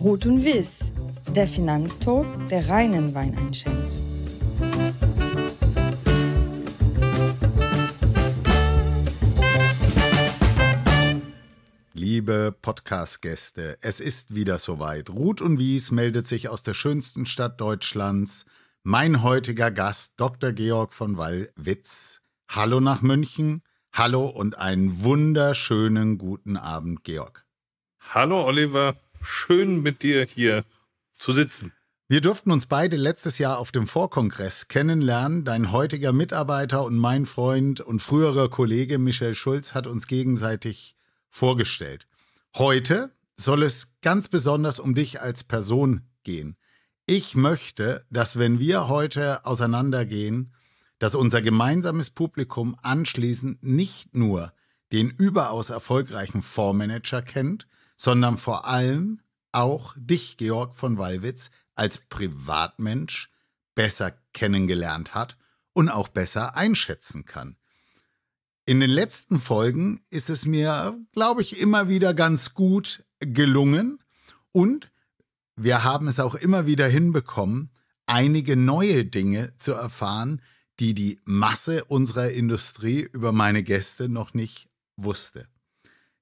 Rot und Wiss, der Finanztod, der reinen Wein einschenkt. Liebe Podcast-Gäste, es ist wieder soweit. Ruth und Wies meldet sich aus der schönsten Stadt Deutschlands. Mein heutiger Gast, Dr. Georg von Wallwitz. Hallo nach München. Hallo und einen wunderschönen guten Abend, Georg. Hallo, Oliver schön mit dir hier zu sitzen. Wir durften uns beide letztes Jahr auf dem Vorkongress kennenlernen. Dein heutiger Mitarbeiter und mein Freund und früherer Kollege Michel Schulz hat uns gegenseitig vorgestellt. Heute soll es ganz besonders um dich als Person gehen. Ich möchte, dass wenn wir heute auseinandergehen, dass unser gemeinsames Publikum anschließend nicht nur den überaus erfolgreichen Fondsmanager kennt, sondern vor allem auch dich, Georg von Wallwitz, als Privatmensch besser kennengelernt hat und auch besser einschätzen kann. In den letzten Folgen ist es mir, glaube ich, immer wieder ganz gut gelungen und wir haben es auch immer wieder hinbekommen, einige neue Dinge zu erfahren, die die Masse unserer Industrie über meine Gäste noch nicht wusste.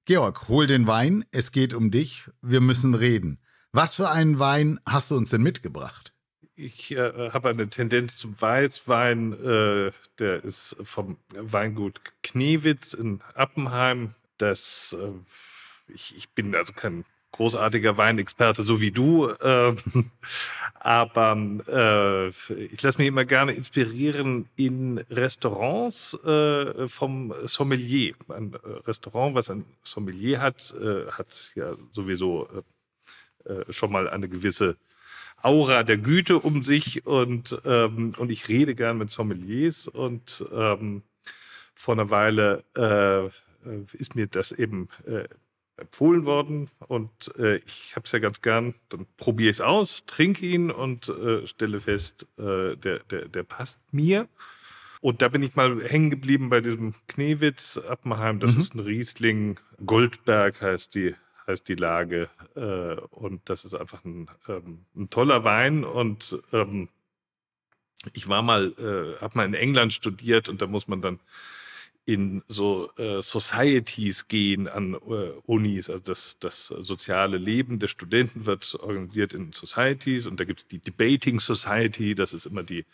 Georg, hol den Wein, es geht um dich, wir müssen reden. Was für einen Wein hast du uns denn mitgebracht? Ich äh, habe eine Tendenz zum Weißwein. Äh, der ist vom Weingut Knewitz in Appenheim. Das, äh, ich, ich bin also kein großartiger Weinexperte, so wie du. Ähm, aber äh, ich lasse mich immer gerne inspirieren in Restaurants äh, vom Sommelier. Ein äh, Restaurant, was ein Sommelier hat, äh, hat ja sowieso äh, schon mal eine gewisse Aura der Güte um sich und, ähm, und ich rede gern mit Sommeliers und ähm, vor einer Weile ist mir das eben empfohlen worden und äh, ich habe es ja ganz gern. Dann probiere ich es aus, trinke ihn und äh, stelle fest, äh, der, der, der passt mir. Und da bin ich mal hängen geblieben bei diesem Knewitz Appenheim. Das mhm. ist ein Riesling. Goldberg heißt die, heißt die Lage. Äh, und das ist einfach ein, ähm, ein toller Wein. Und ähm, ich war mal, äh, habe mal in England studiert und da muss man dann in so äh, Societies gehen an äh, Unis. Also das, das soziale Leben der Studenten wird organisiert in Societies und da gibt es die Debating Society, das ist immer die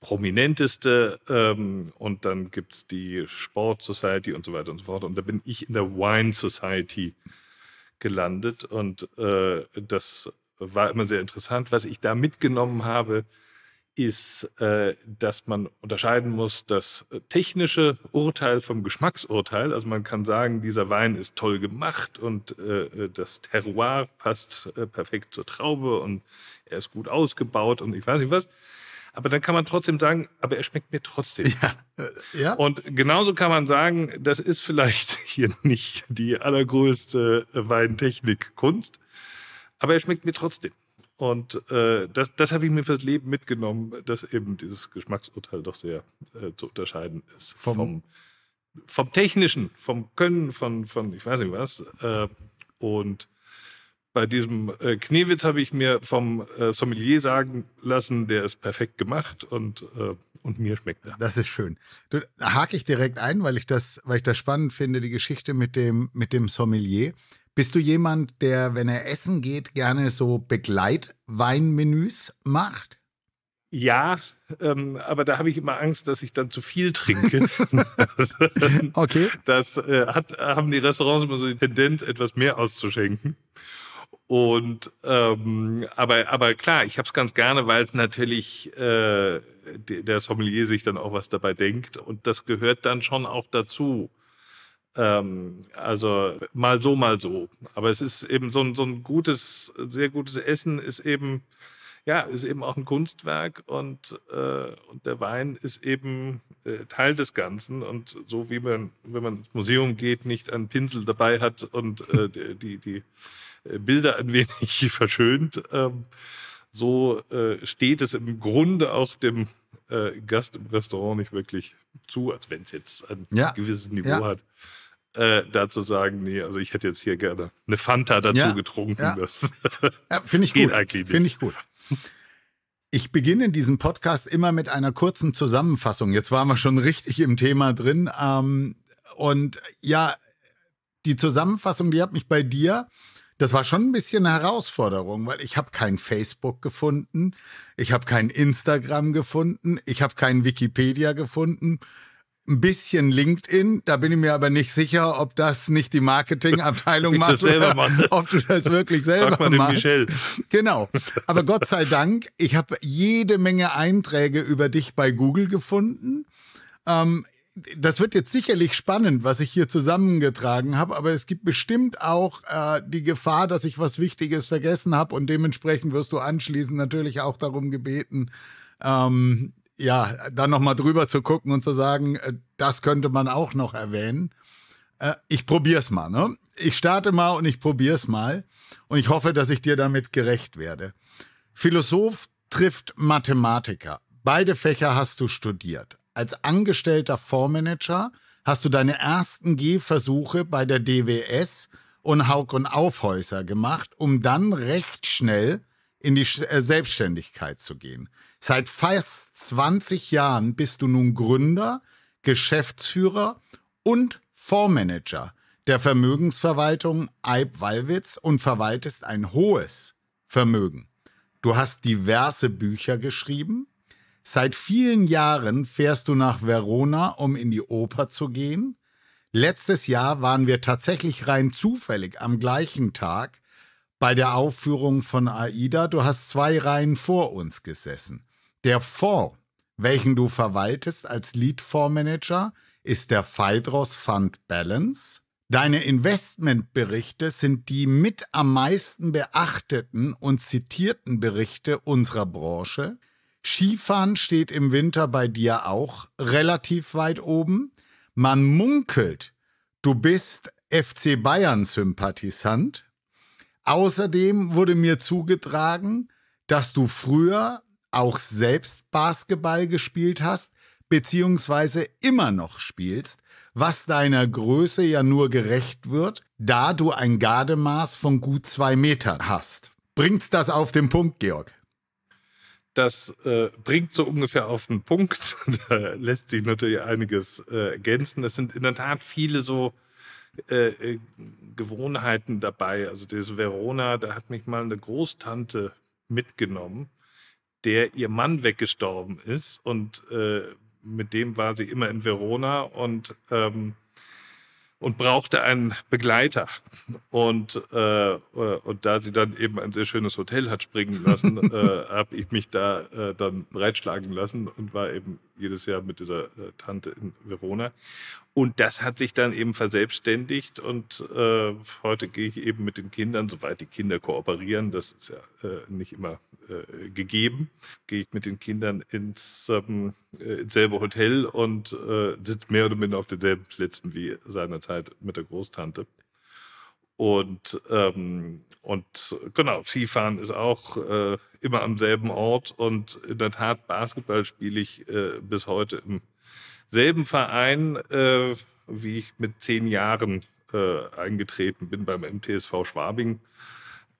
prominenteste ähm, und dann gibt es die Sport Society und so weiter und so fort. Und da bin ich in der Wine Society gelandet und äh, das war immer sehr interessant. Was ich da mitgenommen habe, ist, äh, dass man unterscheiden muss das äh, technische Urteil vom Geschmacksurteil. Also man kann sagen, dieser Wein ist toll gemacht und äh, äh das Terroir passt äh, perfekt zur Traube und er ist gut ausgebaut und ich weiß nicht was. Aber dann kann man trotzdem sagen, aber er schmeckt mir trotzdem. Ja. ja. Und genauso kann man sagen, das ist vielleicht hier nicht die allergrößte Weintechnikkunst, aber er schmeckt mir trotzdem. Und äh, das, das habe ich mir fürs Leben mitgenommen, dass eben dieses Geschmacksurteil doch sehr äh, zu unterscheiden ist. Vom, vom, vom, Technischen, vom Können, von, von ich weiß nicht was. Äh, und bei diesem äh, Knewitz habe ich mir vom äh, Sommelier sagen lassen, der ist perfekt gemacht und, äh, und mir schmeckt er. Das ist schön. Du, da hake ich direkt ein, weil ich das, weil ich das spannend finde, die Geschichte mit dem, mit dem Sommelier. Bist du jemand, der, wenn er essen geht, gerne so Begleitweinmenüs macht? Ja, ähm, aber da habe ich immer Angst, dass ich dann zu viel trinke. okay. Das äh, hat, haben die Restaurants immer so die Tendenz, etwas mehr auszuschenken. Und ähm, aber, aber klar, ich habe es ganz gerne, weil es natürlich äh, der Sommelier sich dann auch was dabei denkt. Und das gehört dann schon auch dazu. Ähm, also mal so, mal so. Aber es ist eben so ein, so ein gutes, sehr gutes Essen ist eben, ja, ist eben auch ein Kunstwerk und, äh, und der Wein ist eben äh, Teil des Ganzen. Und so wie man, wenn man ins Museum geht, nicht einen Pinsel dabei hat und äh, die, die äh, Bilder ein wenig verschönt, ähm, so äh, steht es im Grunde auch dem äh, Gast im Restaurant nicht wirklich zu, als wenn es jetzt ein ja. gewisses Niveau ja. hat äh, dazu sagen, nee, also ich hätte jetzt hier gerne eine Fanta dazu ja, getrunken. Ja. Das ja, finde ich, gut. Finde ich gut. Ich beginne diesen Podcast immer mit einer kurzen Zusammenfassung. Jetzt waren wir schon richtig im Thema drin. Ähm, und ja, die Zusammenfassung, die hat mich bei dir, das war schon ein bisschen eine Herausforderung, weil ich habe kein Facebook gefunden, ich habe kein Instagram gefunden, ich habe kein Wikipedia gefunden ein bisschen LinkedIn. Da bin ich mir aber nicht sicher, ob das nicht die Marketingabteilung macht. Oder mache. ob du das wirklich selber Sag machst. Michelle. Genau. Aber Gott sei Dank, ich habe jede Menge Einträge über dich bei Google gefunden. Ähm, das wird jetzt sicherlich spannend, was ich hier zusammengetragen habe, aber es gibt bestimmt auch äh, die Gefahr, dass ich was Wichtiges vergessen habe und dementsprechend wirst du anschließend natürlich auch darum gebeten, ähm, ja, dann nochmal drüber zu gucken und zu sagen, äh, das könnte man auch noch erwähnen. Äh, ich probier's mal. Ne? Ich starte mal und ich probier's mal. Und ich hoffe, dass ich dir damit gerecht werde. Philosoph trifft Mathematiker. Beide Fächer hast du studiert. Als angestellter Fondsmanager hast du deine ersten Gehversuche bei der DWS und Haug und Aufhäuser gemacht, um dann recht schnell in die äh, Selbstständigkeit zu gehen. Seit fast 20 Jahren bist du nun Gründer, Geschäftsführer und Fondsmanager der Vermögensverwaltung Eib Wallwitz und verwaltest ein hohes Vermögen. Du hast diverse Bücher geschrieben. Seit vielen Jahren fährst du nach Verona, um in die Oper zu gehen. Letztes Jahr waren wir tatsächlich rein zufällig am gleichen Tag bei der Aufführung von Aida. Du hast zwei Reihen vor uns gesessen. Der Fonds, welchen du verwaltest als Lead Fondsmanager, ist der Phaidros Fund Balance. Deine Investmentberichte sind die mit am meisten beachteten und zitierten Berichte unserer Branche. Skifahren steht im Winter bei dir auch relativ weit oben. Man munkelt, du bist FC Bayern-Sympathisant. Außerdem wurde mir zugetragen, dass du früher auch selbst Basketball gespielt hast, beziehungsweise immer noch spielst, was deiner Größe ja nur gerecht wird, da du ein Gardemaß von gut zwei Metern hast. Bringt's das auf den Punkt, Georg? Das äh, bringt so ungefähr auf den Punkt. da lässt sich natürlich einiges äh, ergänzen. Es sind in der Tat viele so äh, äh Gewohnheiten dabei. Also das Verona, da hat mich mal eine Großtante mitgenommen der ihr Mann weggestorben ist und äh, mit dem war sie immer in Verona und ähm, und brauchte einen Begleiter. Und, äh, äh und da sie dann eben ein sehr schönes Hotel hat springen lassen, äh, habe ich mich da äh, dann breitschlagen lassen und war eben jedes Jahr mit dieser äh, Tante in Verona. Und das hat sich dann eben verselbstständigt und äh, heute gehe ich eben mit den Kindern, soweit die Kinder kooperieren, das ist ja äh, nicht immer äh, gegeben, gehe ich mit den Kindern ins, ähm, äh, ins selbe Hotel und äh, sitze mehr oder minder auf denselben Plätzen wie seinerzeit mit der Großtante. Und, ähm, und genau, Skifahren ist auch äh, immer am selben Ort und in der Tat Basketball spiele ich äh, bis heute im selben Verein, äh, wie ich mit zehn Jahren äh, eingetreten bin beim MTSV Schwabing.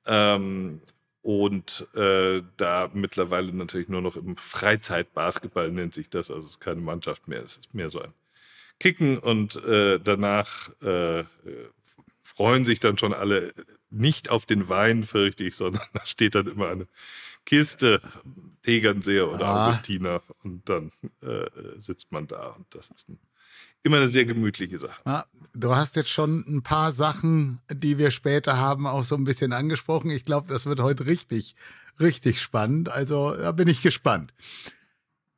Ähm, und äh, da mittlerweile natürlich nur noch im Freizeitbasketball nennt sich das, also es ist keine Mannschaft mehr, es ist mehr so ein Kicken und äh, danach äh, freuen sich dann schon alle nicht auf den Wein, fürchte ich, sondern da steht dann immer eine Kiste, Tegernseher oder ah. Augustiner. Und dann äh, sitzt man da. Und das ist ein, immer eine sehr gemütliche Sache. Ah, du hast jetzt schon ein paar Sachen, die wir später haben, auch so ein bisschen angesprochen. Ich glaube, das wird heute richtig, richtig spannend. Also da bin ich gespannt.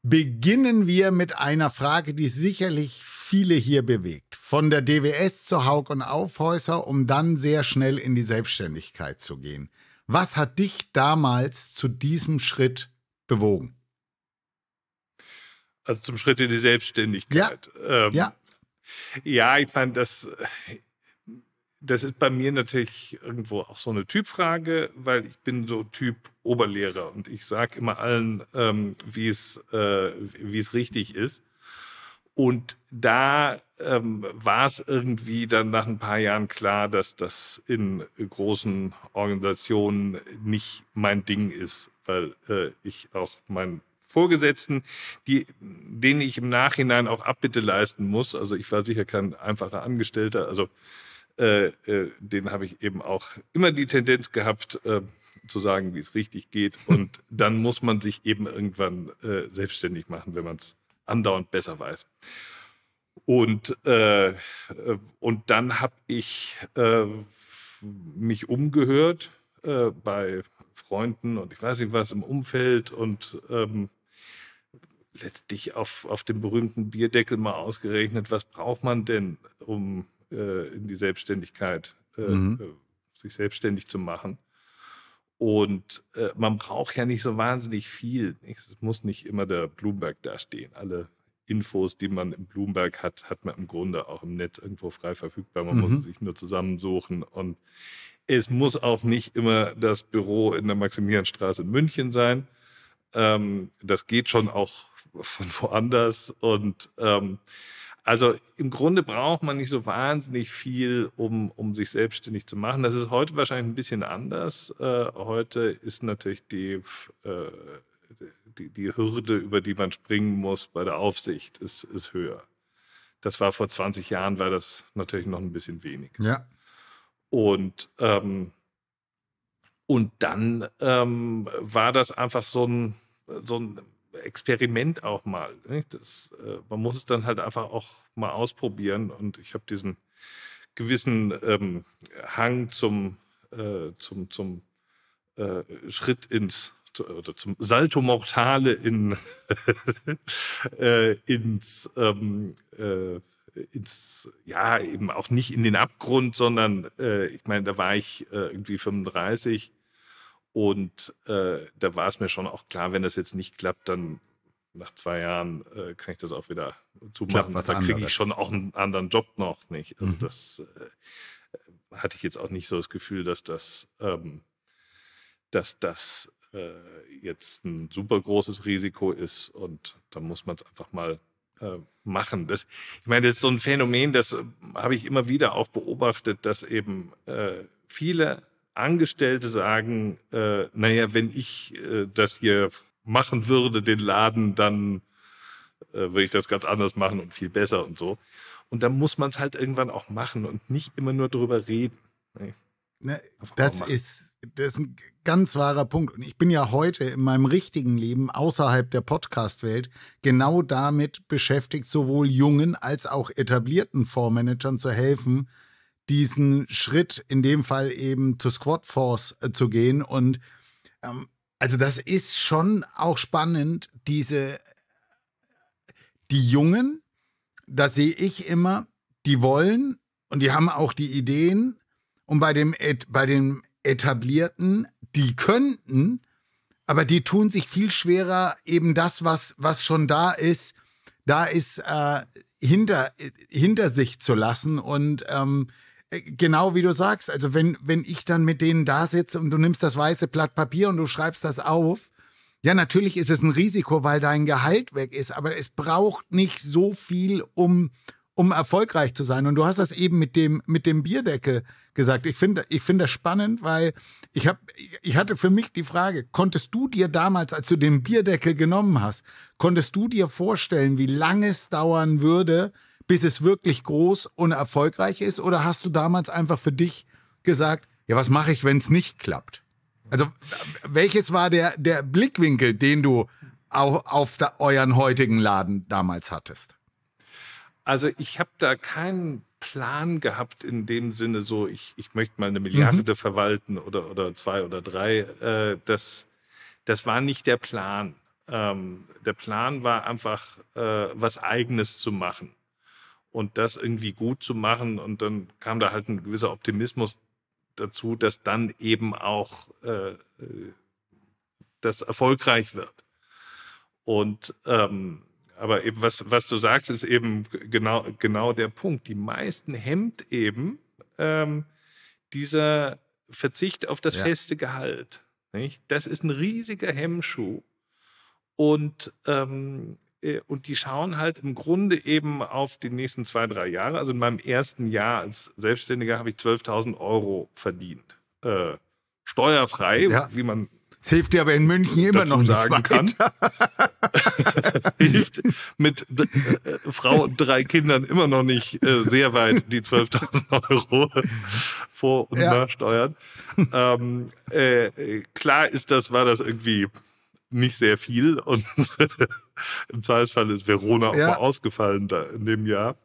Beginnen wir mit einer Frage, die sicherlich viele hier bewegt. Von der DWS zu Haug und Aufhäuser, um dann sehr schnell in die Selbstständigkeit zu gehen. Was hat dich damals zu diesem Schritt bewogen? Also zum Schritt in die Selbstständigkeit. Ja, ähm, ja. ja ich meine, das, das ist bei mir natürlich irgendwo auch so eine Typfrage, weil ich bin so Typ Oberlehrer und ich sage immer allen, ähm, wie äh, wie es richtig ist. Und da ähm, war es irgendwie dann nach ein paar Jahren klar, dass das in großen Organisationen nicht mein Ding ist, weil äh, ich auch meinen Vorgesetzten, die, denen ich im Nachhinein auch Abbitte leisten muss, also ich war sicher kein einfacher Angestellter, also äh, äh, den habe ich eben auch immer die Tendenz gehabt, äh, zu sagen, wie es richtig geht. Und dann muss man sich eben irgendwann äh, selbstständig machen, wenn man es andauernd besser weiß. Und, äh, und dann habe ich äh, mich umgehört äh, bei Freunden und ich weiß nicht was im Umfeld und ähm, letztlich auf, auf dem berühmten Bierdeckel mal ausgerechnet, was braucht man denn, um äh, in die Selbstständigkeit äh, mhm. Äh, sich selbstständig zu machen. Und äh, man braucht ja nicht so wahnsinnig viel. Es muss nicht immer der Bloomberg dastehen. Alle Infos, die man im Bloomberg hat, hat man im Grunde auch im Netz irgendwo frei verfügbar. Man mhm. muss sich nur zusammensuchen. Und es muss auch nicht immer das Büro in der Maximilianstraße in München sein. Ähm, das geht schon auch von woanders. Und ähm, also im Grunde braucht man nicht so wahnsinnig viel, um, um sich selbstständig zu machen. Das ist heute wahrscheinlich ein bisschen anders. Äh, heute ist natürlich die, äh, die, die Hürde, über die man springen muss bei der Aufsicht, ist, ist höher. Das war vor 20 Jahren, war das natürlich noch ein bisschen wenig. Ja. Und, ähm, und dann ähm, war das einfach so ein, so ein Experiment auch mal. Das, äh, man muss es dann halt einfach auch mal ausprobieren. Und ich habe diesen gewissen ähm, Hang zum, äh, zum, zum äh, Schritt ins Mort oder zum Salto Mortale in, äh, ins, ähm, äh, ins, ja, eben auch nicht in den Abgrund, sondern äh, ich meine, da war ich äh, irgendwie 35 und äh, da war es mir schon auch klar, wenn das jetzt nicht klappt, dann nach zwei Jahren äh, kann ich das auch wieder zumachen. was da kriege ich schon auch einen anderen Job noch nicht. Also mhm. das äh, hatte ich jetzt auch nicht so das Gefühl, dass das, ähm, dass das äh, jetzt ein super großes Risiko ist und da muss man es einfach mal äh, machen. Das, ich meine, das ist so ein Phänomen, das äh, habe ich immer wieder auch beobachtet, dass eben äh, viele Angestellte sagen, äh, naja, wenn ich das hier machen würde, den Laden, dann würde ich das ganz anders machen und viel besser und so. Und dann muss man es halt irgendwann auch machen und nicht immer nur drüber reden. Ne? Ne, das ist, das ist ein ganz wahrer Punkt. Und ich bin ja heute in meinem richtigen Leben außerhalb der Podcast-Welt genau damit beschäftigt, sowohl jungen als auch etablierten Fondsmanagern zu helfen, diesen Schritt, in dem Fall eben zu Squad Force äh, zu gehen. Und ähm, also das ist schon auch spannend, diese, die Jungen, das sehe ich immer, die wollen und die haben auch die Ideen und bei dem, bei dem Etablierten, die könnten, aber die tun sich viel schwerer, eben das, was, was schon da ist, da ist äh, hinter, hinter sich zu lassen. Und ähm, äh, genau wie du sagst, also wenn, wenn ich dann mit denen da sitze und du nimmst das weiße Blatt Papier und du schreibst das auf, ja, natürlich ist es ein Risiko, weil dein Gehalt weg ist, aber es braucht nicht so viel, um, um erfolgreich zu sein. Und du hast das eben mit dem, mit dem Bierdeckel gesagt. Ich finde, ich finde das spannend, weil ich hab, ich hatte für mich die Frage, konntest du dir damals, als du den Bierdeckel genommen hast, konntest du dir vorstellen, wie lange es dauern würde, bis es wirklich groß und erfolgreich ist? Oder hast du damals einfach für dich gesagt, ja, was mache ich, wenn es nicht klappt? Also, welches war der, der Blickwinkel, den du auch auf euren heutigen Laden damals hattest? Also ich habe da keinen Plan gehabt in dem Sinne, so ich, ich möchte mal eine Milliarde mhm. verwalten oder, oder zwei oder drei. Äh, das, das war nicht der Plan. Ähm, der Plan war einfach, äh, was eigenes zu machen und das irgendwie gut zu machen. Und dann kam da halt ein gewisser Optimismus dazu, dass dann eben auch äh, äh das erfolgreich wird. Und ähm, aber eben was, was du sagst, ist eben genau, genau der Punkt. Die meisten hemmt eben ähm, dieser Verzicht auf das ja. feste Gehalt. Nicht? Das ist ein riesiger Hemmschuh. Und, ähm, äh, und die schauen halt im Grunde eben auf die nächsten zwei, drei Jahre. Also in meinem ersten Jahr als Selbstständiger habe ich 12.000 Euro verdient. Äh, steuerfrei, ja. wie man das hilft dir aber in München immer noch nicht sagen weiter. kann. hilft mit äh, Frau und drei Kindern immer noch nicht äh, sehr weit die 12.000 Euro vor- und ja. nachsteuern. Ähm, äh, klar ist das, war das irgendwie nicht sehr viel und im Zweifelsfall ist Verona ja. auch mal ausgefallen da, in dem Jahr.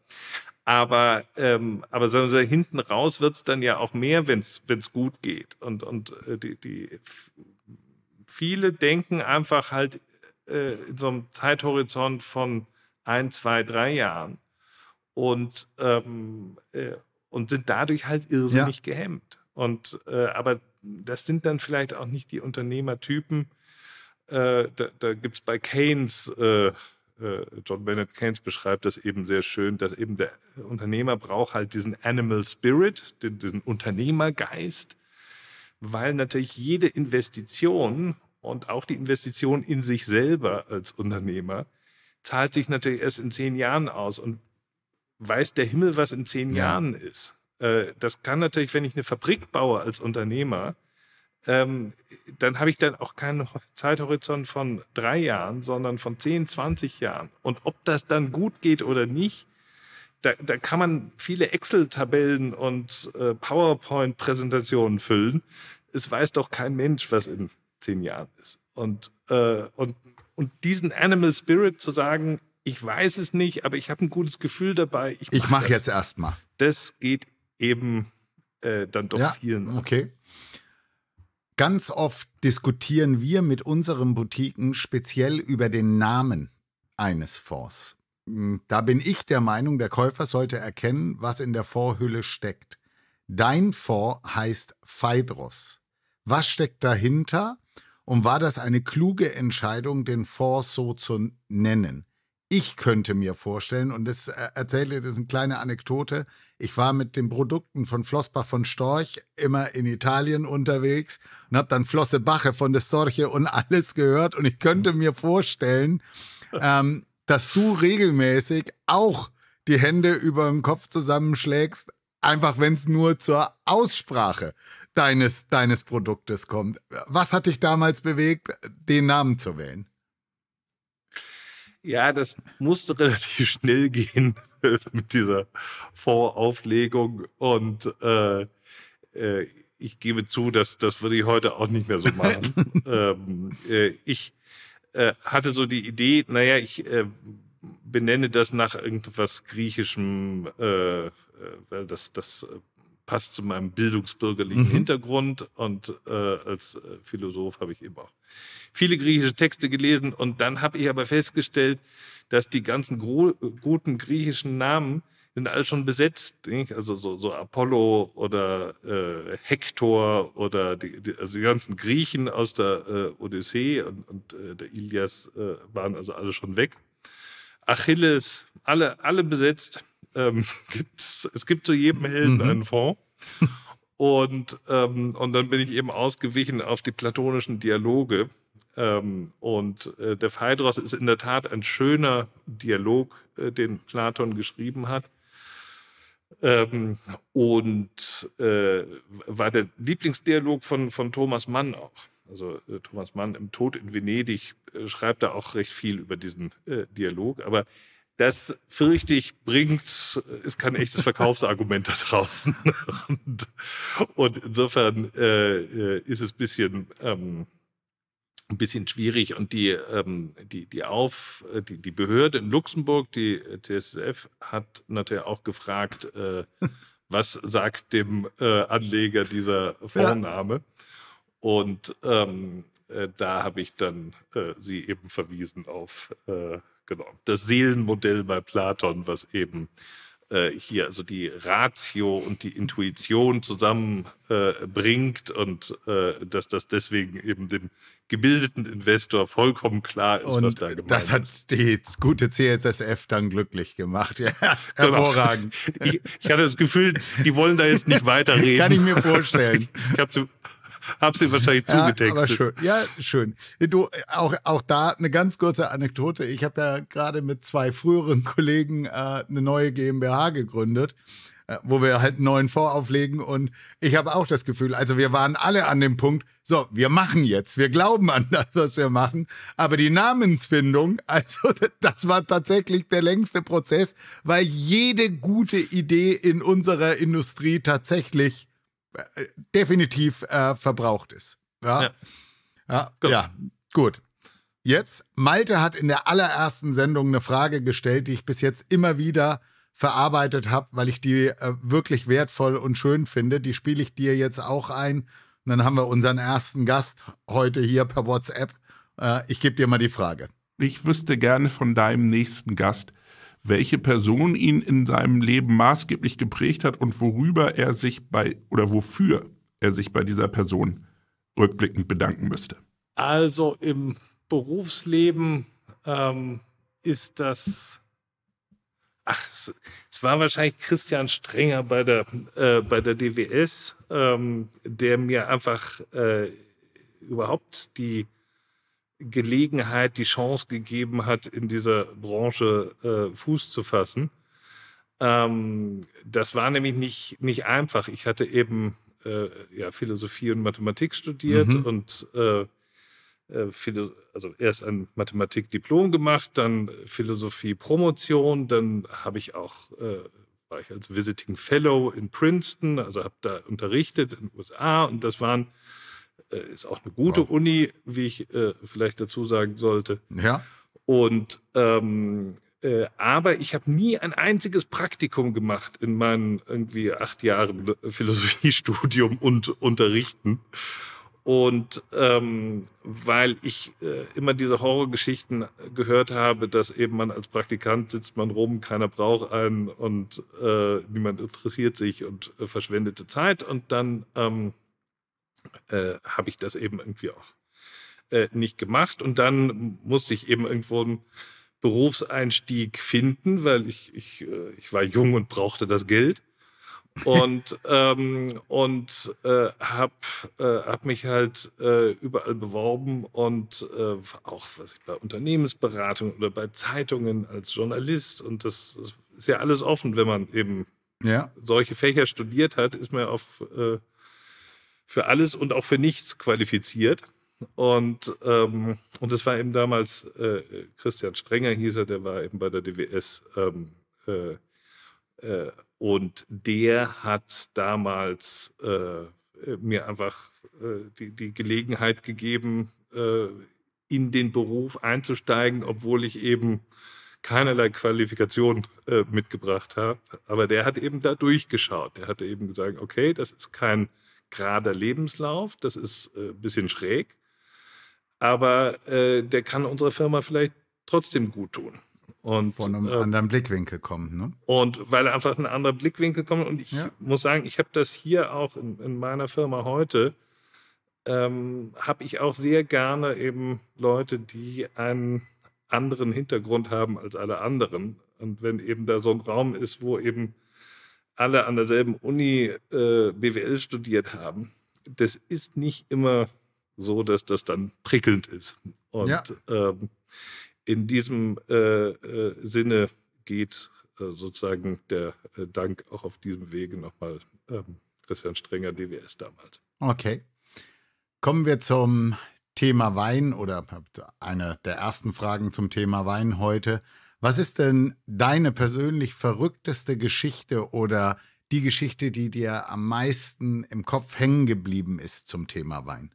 Aber, ähm, aber sagen wir, hinten raus wird es dann ja auch mehr, wenn es gut geht. Und, und äh, die, die viele denken einfach halt äh, in so einem Zeithorizont von ein, zwei, drei Jahren und, ähm, äh, und sind dadurch halt irrsinnig ja. gehemmt. Und äh, aber das sind dann vielleicht auch nicht die Unternehmertypen. Äh, da da gibt es bei Keynes, äh, äh, John Bennett Keynes beschreibt das eben sehr schön, dass eben der Unternehmer braucht halt diesen Animal Spirit, den, diesen Unternehmergeist, weil natürlich jede Investition und auch die Investition in sich selber als Unternehmer zahlt sich natürlich erst in zehn Jahren aus und weiß der Himmel, was in zehn ja. Jahren ist. Äh, das kann natürlich, wenn ich eine Fabrik baue als Unternehmer, ähm, dann habe ich dann auch keinen Zeithorizont von drei Jahren, sondern von zehn, zwanzig Jahren. Und ob das dann gut geht oder nicht, da, da kann man viele Excel-Tabellen und äh, PowerPoint-Präsentationen füllen. Es weiß doch kein Mensch, was in zehn Jahren ist. Und, äh, und, und diesen Animal Spirit zu sagen, ich weiß es nicht, aber ich habe ein gutes Gefühl dabei. Ich mache mach jetzt erstmal. Das geht eben äh, dann doch ja, vielen. Okay. Ganz oft diskutieren wir mit unseren Boutiquen speziell über den Namen eines Fonds. Hm, da bin ich der Meinung, der Käufer sollte erkennen, was in der Vorhülle steckt. Dein Fonds heißt Phaedros. Was steckt dahinter? und war das eine kluge Entscheidung, den Fonds so zu nennen. Ich könnte mir vorstellen, und das äh, erzähle ich, das ist eine kleine Anekdote, ich war mit den Produkten von Flossbach von Storch immer in Italien unterwegs und habe dann Flosse Bache von der Storche und alles gehört. Und ich könnte mhm. mir vorstellen, ähm, dass du regelmäßig auch die Hände über den Kopf zusammenschlägst, einfach wenn es nur zur Aussprache deines, deines Produktes kommt. Was hat dich damals bewegt, den Namen zu wählen? Ja, das musste relativ schnell gehen mit dieser Vorauflegung. Und äh, äh, ich gebe zu, dass das würde ich heute auch nicht mehr so machen. ähm, äh, ich äh, hatte so die Idee, naja, ich äh, benenne das nach irgendwas Griechischem, weil das, das passt zu meinem bildungsbürgerlichen mhm. Hintergrund und äh, als äh, Philosoph habe ich eben auch viele griechische Texte gelesen und dann habe ich aber festgestellt, dass die ganzen guten griechischen Namen sind alle schon besetzt, nicht? also so, so, Apollo oder äh, Hektor oder die, die, also die ganzen Griechen aus der äh, Odyssee und, und äh, der Ilias äh, waren also alle schon weg. Achilles, alle, alle besetzt ähm, es gibt zu jedem Helden mhm. einen Fonds. Und, ähm, und dann bin ich eben ausgewichen auf die platonischen Dialoge. Ähm, und äh, der Phaedros ist in der Tat ein schöner Dialog, äh, den Platon geschrieben hat. Ähm, und äh, war der Lieblingsdialog von, von Thomas Mann auch. Also äh, Thomas Mann im Tod in Venedig äh, schreibt da auch recht viel über diesen äh, Dialog. Aber das fürchte ich bringt, ist kein echtes Verkaufsargument da draußen. und, und insofern äh, äh ist es ein bisschen, ähm, ein bisschen schwierig. Und die, ähm, die, die, Auf, die, die Behörde in Luxemburg, die CSSF, hat natürlich auch gefragt, äh, was sagt dem äh, Anleger dieser Vorname? Und ähm, äh, da habe ich dann äh, sie eben verwiesen auf äh, Genau. Das Seelenmodell bei Platon, was eben äh, hier also die Ratio und die Intuition zusammenbringt äh, und äh, dass das deswegen eben dem gebildeten Investor vollkommen klar ist, und was da gemeint ist. Das hat die gute CSSF dann glücklich gemacht. Ja, genau. hervorragend. Genau. Ich, ich, hatte das Gefühl, die wollen da jetzt nicht weiterreden. Kann ich mir vorstellen. Ich, ich habe hab sie wahrscheinlich ja, zugetextet. aber schön. Ja, schön. Du, auch, auch da eine ganz kurze Anekdote. Ich habe ja gerade mit zwei früheren Kollegen äh, eine neue GmbH gegründet äh, wo wir halt einen neuen Fonds auflegen. Und ich habe auch das Gefühl, also wir waren alle an dem Punkt, so, wir machen jetzt, wir glauben an das, was wir machen. Aber die Namensfindung, also das war tatsächlich der längste Prozess, weil jede gute Idee in unserer Industrie tatsächlich äh, definitiv äh, verbraucht ist. Ja. Ja. Ja, gut. ja, gut. Jetzt, Malte hat in der allerersten Sendung eine Frage gestellt, die ich bis jetzt immer wieder verarbeitet habe, weil ich die äh, wirklich wertvoll und schön finde. Die spiele ich dir jetzt auch ein. Und dann haben wir unseren ersten Gast heute hier per WhatsApp. Äh, ich gebe dir mal die Frage. Ich wüsste gerne von deinem nächsten Gast, welche Person ihn in seinem Leben maßgeblich geprägt hat und worüber er sich bei oder wofür er sich bei dieser Person rückblickend bedanken müsste? Also im Berufsleben ähm, ist das. Ach, es, es, war wahrscheinlich Christian Strenger bei der, äh, bei der DWS, ähm, der mir einfach äh, überhaupt die Gelegenheit, die Chance gegeben hat, in dieser Branche äh, Fuß zu fassen. Ähm, das war nämlich nicht, nicht einfach. Ich hatte eben äh, ja, Philosophie und Mathematik studiert mhm. und äh, äh also erst ein Mathematikdiplom gemacht, dann Philosophie-Promotion, dann habe ich auch äh, war ich als Visiting Fellow in Princeton, also habe da unterrichtet in den USA und das waren äh, ist auch eine gute wow. Uni, wie ich äh, vielleicht dazu sagen sollte. Ja. Und ähm, äh, aber ich habe nie ein einziges Praktikum gemacht in meinen irgendwie acht Jahren äh, Philosophiestudium und Unterrichten. Und ähm, weil ich äh, immer diese Horrorgeschichten gehört habe, dass eben man als Praktikant sitzt man rum, keiner braucht einen und äh, niemand interessiert sich und äh, verschwendete Zeit. Und dann ähm, äh, habe ich das eben irgendwie auch äh, nicht gemacht. Und dann musste ich eben irgendwo einen Berufseinstieg finden, weil ich, ich, äh, ich war jung und brauchte das Geld. und ähm, und äh, habe äh, hab mich halt äh, überall beworben und äh, auch was ich bei Unternehmensberatung oder bei Zeitungen als Journalist und das, das ist ja alles offen, wenn man eben ja. solche Fächer studiert hat, ist man auf äh, für alles und auch für nichts qualifiziert. Und, ähm, und das war eben damals äh, Christian Strenger hieß er, der war eben bei der DWS. Ähm, äh, äh, und der hat damals äh, mir einfach äh, die, die Gelegenheit gegeben, äh, in den Beruf einzusteigen, obwohl ich eben keinerlei Qualifikation mitgebracht habe. Aber der hat eben da durchgeschaut. Der hatte eben gesagt, okay, das ist kein gerader Lebenslauf. Das ist äh, ein bisschen schräg. Aber äh, der kann unserer Firma vielleicht trotzdem gut tun. Von einem äh, anderen Blickwinkel kommt. Ne? Und weil er einfach ein anderer Blickwinkel kommt. Und ich ja. muss sagen, ich habe das hier auch in, in meiner Firma heute, ähm, habe ich auch sehr gerne eben Leute, die einen anderen Hintergrund haben als alle anderen. Und wenn eben da so ein Raum ist, wo eben alle an derselben Uni äh, BWL studiert haben, das ist nicht immer so, dass das dann prickelnd ist. Und ja. ähm, in diesem äh, äh, Sinne geht äh, sozusagen der äh, Dank auch auf diesem Wege nochmal ähm, Christian Strenger, DWS damals. Okay. Kommen wir zum Thema Wein oder einer der ersten Fragen zum Thema Wein heute. Was ist denn deine persönlich verrückteste Geschichte oder die Geschichte, die dir am meisten im Kopf hängen geblieben ist zum Thema Wein?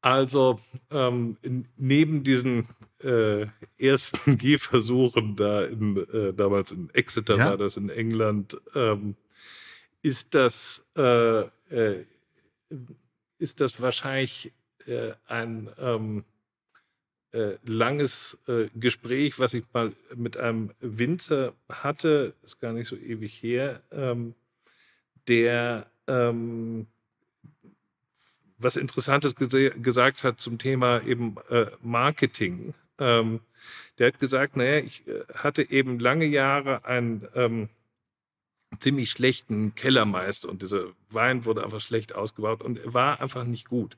Also ähm, neben diesen äh, ersten Gehversuchen da in, äh, damals in Exeter ja? war das in England, ähm, ist das äh, äh ist das wahrscheinlich äh, ein ähm, äh, langes äh, Gespräch, was ich mal mit einem Winzer hatte, ist gar nicht so ewig her, ähm, der ähm, was Interessantes gesagt hat zum Thema eben äh, Marketing. Ähm, der hat gesagt, naja, ich äh, hatte eben lange Jahre einen ähm, ziemlich schlechten Kellermeister und dieser Wein wurde einfach schlecht ausgebaut und er war einfach nicht gut.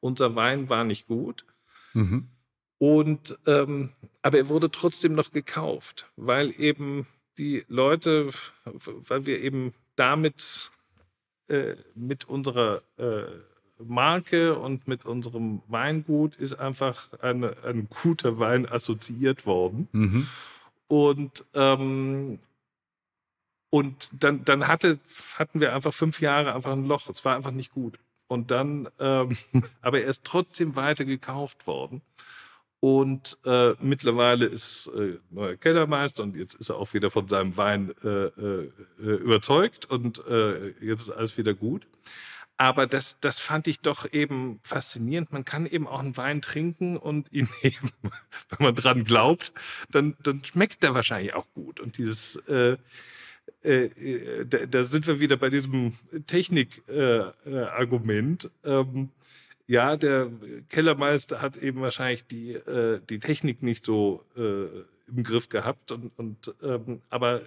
Unser Wein war nicht gut. Mhm. Und ähm, aber er wurde trotzdem noch gekauft, weil eben die Leute, weil wir eben damit äh, mit unserer äh, Marke und mit unserem Weingut ist einfach eine, ein guter Wein assoziiert worden. Mhm. Und, ähm, und dann, dann hatte, hatten wir einfach fünf Jahre einfach ein Loch. Es war einfach nicht gut. Und dann, ähm, aber er ist trotzdem weiter gekauft worden. Und äh, mittlerweile ist äh, neuer Kellermeister und jetzt ist er auch wieder von seinem Wein äh, äh, äh, überzeugt und äh, jetzt ist alles wieder gut. Aber das, das fand ich doch eben faszinierend. Man kann eben auch einen Wein trinken und ihn eben, wenn man dran glaubt, dann, dann schmeckt er wahrscheinlich auch gut. Und dieses, äh, äh, äh, da, da, sind wir wieder bei diesem Technik-Argument. Äh, äh ähm, ja, der Kellermeister hat eben wahrscheinlich die, äh, die Technik nicht so äh, im Griff gehabt. Und, und ähm, aber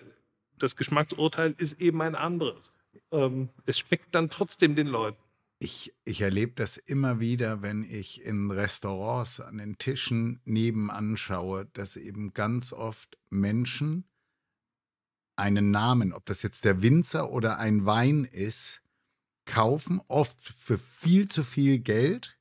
das Geschmacksurteil ist eben ein anderes. Ähm, es schmeckt dann trotzdem den Leuten. Ich, ich erlebe das immer wieder, wenn ich in Restaurants an den Tischen nebenan schaue, dass eben ganz oft Menschen einen Namen, ob das jetzt der Winzer oder ein Wein ist, kaufen, oft für viel zu viel Geld,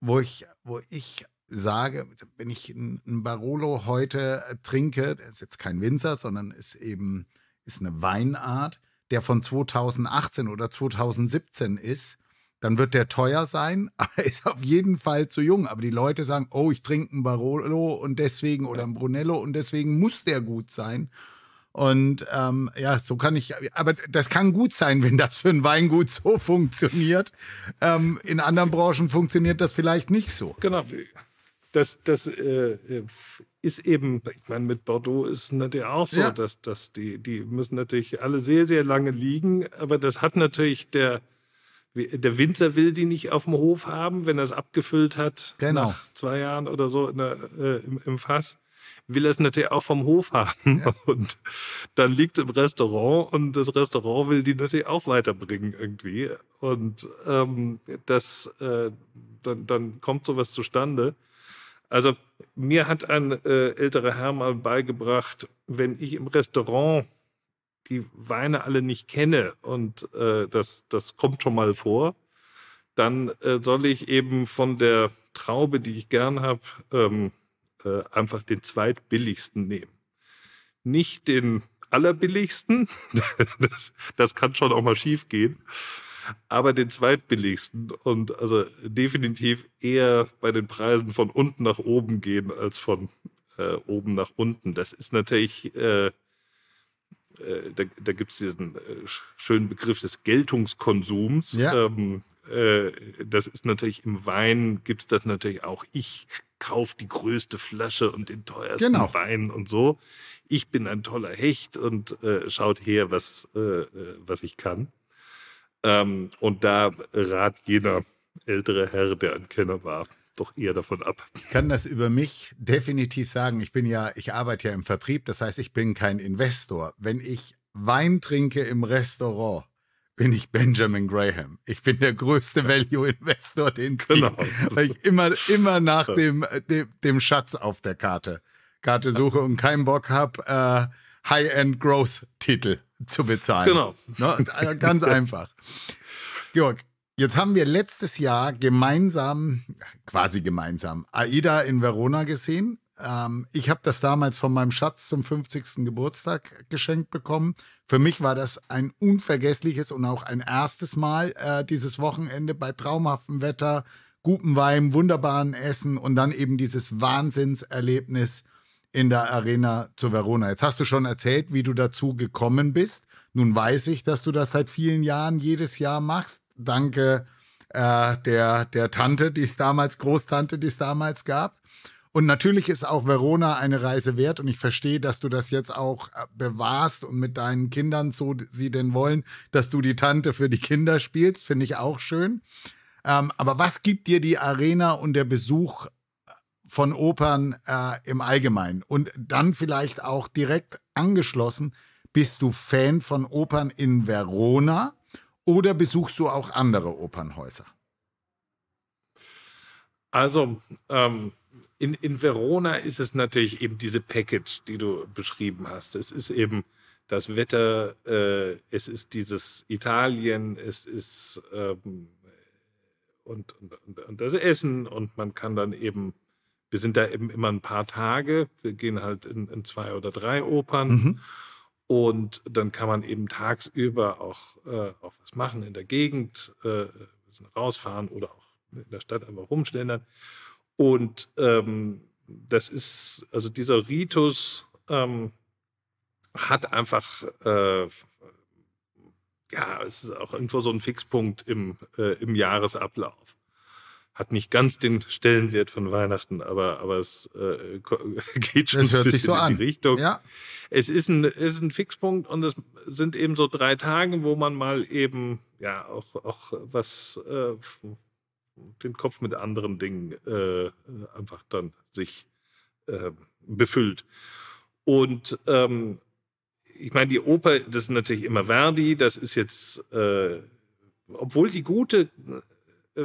wo ich, wo ich sage, wenn ich ein Barolo heute äh, trinke, das ist jetzt kein Winzer, sondern ist eben ist eine Weinart, der von 2018 oder 2017 ist, dann wird der teuer sein, aber ist auf jeden Fall zu jung. Aber die Leute sagen, oh, ich trinke einen Barolo und deswegen oder einen Brunello und deswegen muss der gut sein. Und ähm, ja, so kann ich, aber das kann gut sein, wenn das für ein Weingut so funktioniert. Ähm, in anderen Branchen funktioniert das vielleicht nicht so. Genau. Das, das äh, ist eben, ich meine, mit Bordeaux ist natürlich auch so, ja. dass, dass die, die müssen natürlich alle sehr, sehr lange liegen, aber das hat natürlich der, der Winzer will die nicht auf dem Hof haben, wenn er es abgefüllt hat, genau. nach zwei Jahren oder so der, äh, im, im Fass will er es natürlich auch vom Hof haben. Ja. Und dann liegt es im Restaurant und das Restaurant will die natürlich auch weiterbringen irgendwie. Und ähm, das, äh, dann, dann kommt sowas zustande. Also mir hat ein äh, älterer Herr mal beigebracht, wenn ich im Restaurant die Weine alle nicht kenne und äh, das, das kommt schon mal vor, dann äh, soll ich eben von der Traube, die ich gern habe, ähm, äh, einfach den zweitbilligsten nehmen. Nicht den allerbilligsten, das, das kann schon auch mal schief gehen, aber den zweitbilligsten und also definitiv eher bei den Preisen von unten nach oben gehen als von äh, oben nach unten. Das ist natürlich, äh, äh, da, da gibt es diesen äh, schönen Begriff des Geltungskonsums. Ja. Ähm, äh, das ist natürlich im Wein, gibt es das natürlich auch. Ich kauft die größte Flasche und den teuersten genau. Wein und so. Ich bin ein toller Hecht und äh, schaut her, was, äh, äh was ich kann. Ähm, und da rat jener ältere Herr, der ein Kenner war, doch eher davon ab. Ich kann das über mich definitiv sagen. Ich bin ja, ich arbeite ja im Vertrieb, das heißt, ich bin kein Investor. Wenn ich Wein trinke im Restaurant, bin ich Benjamin Graham. Ich bin der größte Value Investor, den es genau. gibt, weil ich immer, immer nach dem, äh, dem, dem Schatz auf der Karte, Karte suche und keinen Bock habe, äh, High-End Growth Titel zu bezahlen. Genau. Ne? Also ganz einfach. Georg, jetzt haben wir letztes Jahr gemeinsam, quasi gemeinsam, AIDA in Verona gesehen. Ähm, ich habe das damals von meinem Schatz zum 50. Geburtstag geschenkt bekommen. Für mich war das ein unvergessliches und auch ein erstes Mal äh, dieses Wochenende bei traumhaftem Wetter, gutem Wein, wunderbaren Essen und dann eben dieses Wahnsinnserlebnis in der Arena zu Verona. Jetzt hast du schon erzählt, wie du dazu gekommen bist. Nun weiß ich, dass du das seit vielen Jahren jedes Jahr machst. Danke äh, der, der Tante, die es damals, Großtante, die es damals gab. Und natürlich ist auch Verona eine Reise wert und ich verstehe, dass du das jetzt auch äh, bewahrst und mit deinen Kindern, so sie denn wollen, dass du die Tante für die Kinder spielst, finde ich auch schön. Ähm, aber was gibt dir die Arena und der Besuch äh, von Opern äh, im Allgemeinen? Und dann vielleicht auch direkt angeschlossen, bist du Fan von Opern in Verona oder besuchst du auch andere Opernhäuser? Also, ähm, in, in Verona ist es natürlich eben diese Package, die du beschrieben hast. Es ist eben das Wetter, äh, es ist dieses Italien, es ist ähm, und, und, und, das Essen und man kann dann eben, wir sind da eben immer ein paar Tage, wir gehen halt in, in zwei oder drei Opern mhm. und dann kann man eben tagsüber auch, äh, auch was machen in der Gegend, äh, rausfahren oder auch in der Stadt einfach rumschlendern. Und ähm, das ist, also dieser Ritus ähm, hat einfach, äh, ja, es ist auch irgendwo so ein Fixpunkt im, äh, im Jahresablauf. Hat nicht ganz den Stellenwert von Weihnachten, aber, aber es äh, geht schon das ein bisschen so in die Richtung. Ja. Es ist ein, ist ein Fixpunkt und es sind eben so drei Tage, wo man mal eben ja auch, auch was äh, den Kopf mit anderen Dingen äh, einfach dann sich äh, befüllt. Und ähm, ich meine, die Oper, das ist natürlich immer Verdi, das ist jetzt, äh, obwohl die gute äh,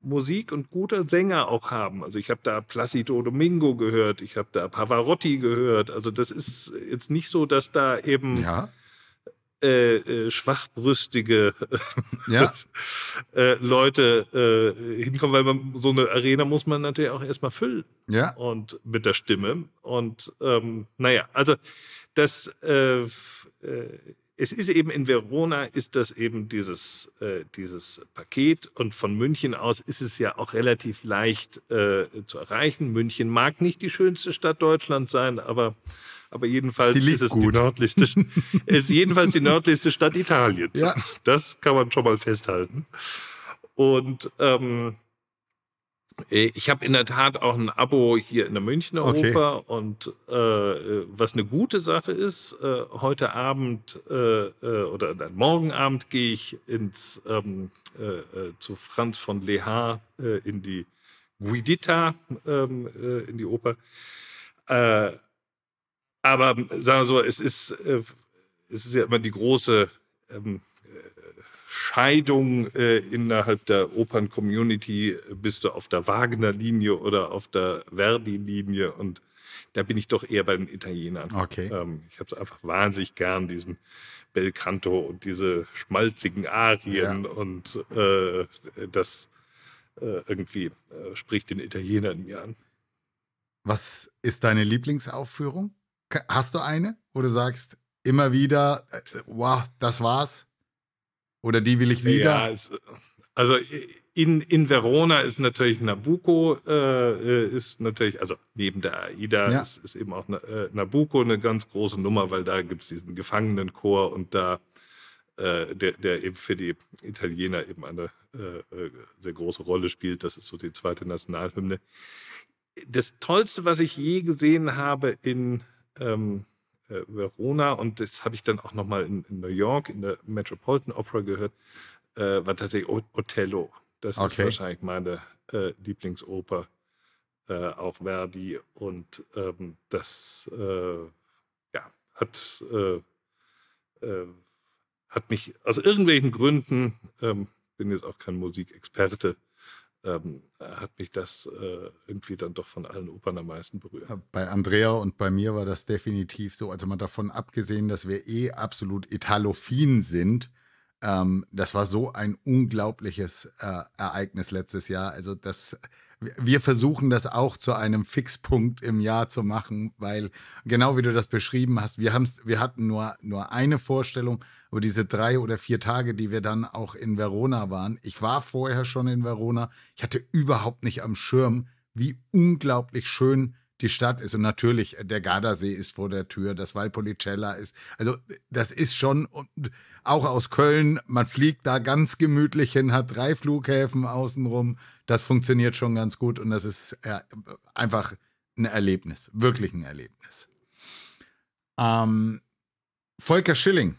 Musik und gute Sänger auch haben. Also ich habe da Placido Domingo gehört, ich habe da Pavarotti gehört. Also das ist jetzt nicht so, dass da eben ja äh, äh, schwachbrüstige äh, ja. Leute äh, hinkommen, weil man, so eine Arena muss man natürlich auch erstmal füllen. Ja. Und mit der Stimme. Und ähm, naja, also das äh, äh, es ist eben in Verona ist das eben dieses, äh, dieses Paket und von München aus ist es ja auch relativ leicht äh, zu erreichen. München mag nicht die schönste Stadt Deutschlands sein, aber aber jedenfalls ist es die nördlichste, ist jedenfalls die nördlichste Stadt Italiens. Ja. Das kann man schon mal festhalten. Und ähm, äh, ich habe in der Tat auch ein Abo hier in der Münchner okay. Oper und äh, was eine gute Sache ist, äh, heute Abend äh, äh oder dann morgen Abend gehe ich ins ähm, äh, zu Franz von Lehar in die Guidita ähm, in die Oper aber ähm, sagen wir so, es ist, äh, es ist ja immer die große ähm, äh, Scheidung äh, innerhalb der Opern-Community. Bist du auf der Wagner-Linie oder auf der Verdi-Linie? Und da bin ich doch eher bei den Italienern. Okay. Ähm, ich habe es einfach wahnsinnig gern, diesen Belcanto und diese schmalzigen Arien ja. und äh, das äh, irgendwie äh, spricht den Italienern mir an. Was ist deine Lieblingsaufführung? Hast du eine, wo du sagst, immer wieder, äh, wow, das war's? Oder die will ich wieder? Ja, es, also äh, in, in Verona ist natürlich Nabucco, äh, äh, ist natürlich, also neben der AIDA ja. ist, ist, eben auch äh, Nabucco eine ganz große Nummer, weil da gibt es diesen Gefangenenchor und da äh, der, der eben für die Italiener eben eine äh, sehr große Rolle spielt. Das ist so die zweite Nationalhymne. Das Tollste, was ich je gesehen habe in ähm, äh, Verona und das habe ich dann auch nochmal in, in New York in der Metropolitan Opera gehört, äh, war tatsächlich Othello. Das okay. ist wahrscheinlich meine äh, Lieblingsoper, äh, auch Verdi und ähm, das äh, ja, hat, äh, hat mich aus irgendwelchen Gründen, ähm, bin jetzt auch kein Musikexperte, ähm, hat mich das äh, irgendwie dann doch von allen Opern am meisten berührt. Bei Andrea und bei mir war das definitiv so. Also mal davon abgesehen, dass wir eh absolut Italophin sind, ähm, das war so ein unglaubliches äh, Ereignis letztes Jahr. Also das, wir versuchen das auch zu einem Fixpunkt im Jahr zu machen, weil genau wie du das beschrieben hast, wir, wir hatten nur, nur eine Vorstellung über diese drei oder vier Tage, die wir dann auch in Verona waren. Ich war vorher schon in Verona. Ich hatte überhaupt nicht am Schirm, wie unglaublich schön die Stadt ist. Und natürlich, äh, der Gardasee ist vor der Tür, das Valpolicella ist. Also, das ist schon, und auch aus Köln, man fliegt da ganz gemütlich hin, hat drei Flughäfen außenrum. Das funktioniert schon ganz gut und das ist äh, einfach ein Erlebnis, wirklich ein Erlebnis. Ähm, Volker Schilling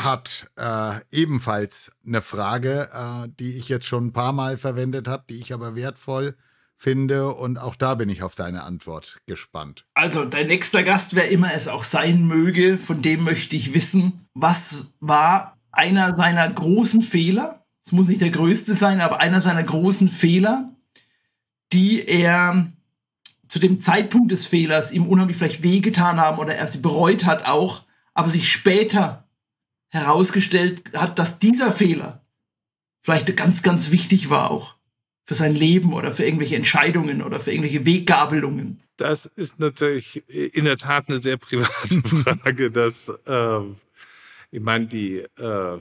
hat äh, ebenfalls eine Frage, äh, die ich jetzt schon ein paar Mal verwendet habe, die ich aber wertvoll finde. Und auch da bin ich auf deine Antwort gespannt. Also, dein nächster Gast, wer immer es auch sein möge, von dem möchte ich wissen, was war einer seiner großen Fehler? Es muss nicht der größte sein, aber einer seiner großen Fehler, die er zu dem Zeitpunkt des Fehlers ihm unheimlich vielleicht wehgetan haben oder er sie bereut hat auch, aber sich später herausgestellt hat, dass dieser Fehler vielleicht ganz, ganz wichtig war auch für sein Leben oder für irgendwelche Entscheidungen oder für irgendwelche Weggabelungen? Das ist natürlich in der Tat eine sehr private Frage, dass äh, ich meine, die äh,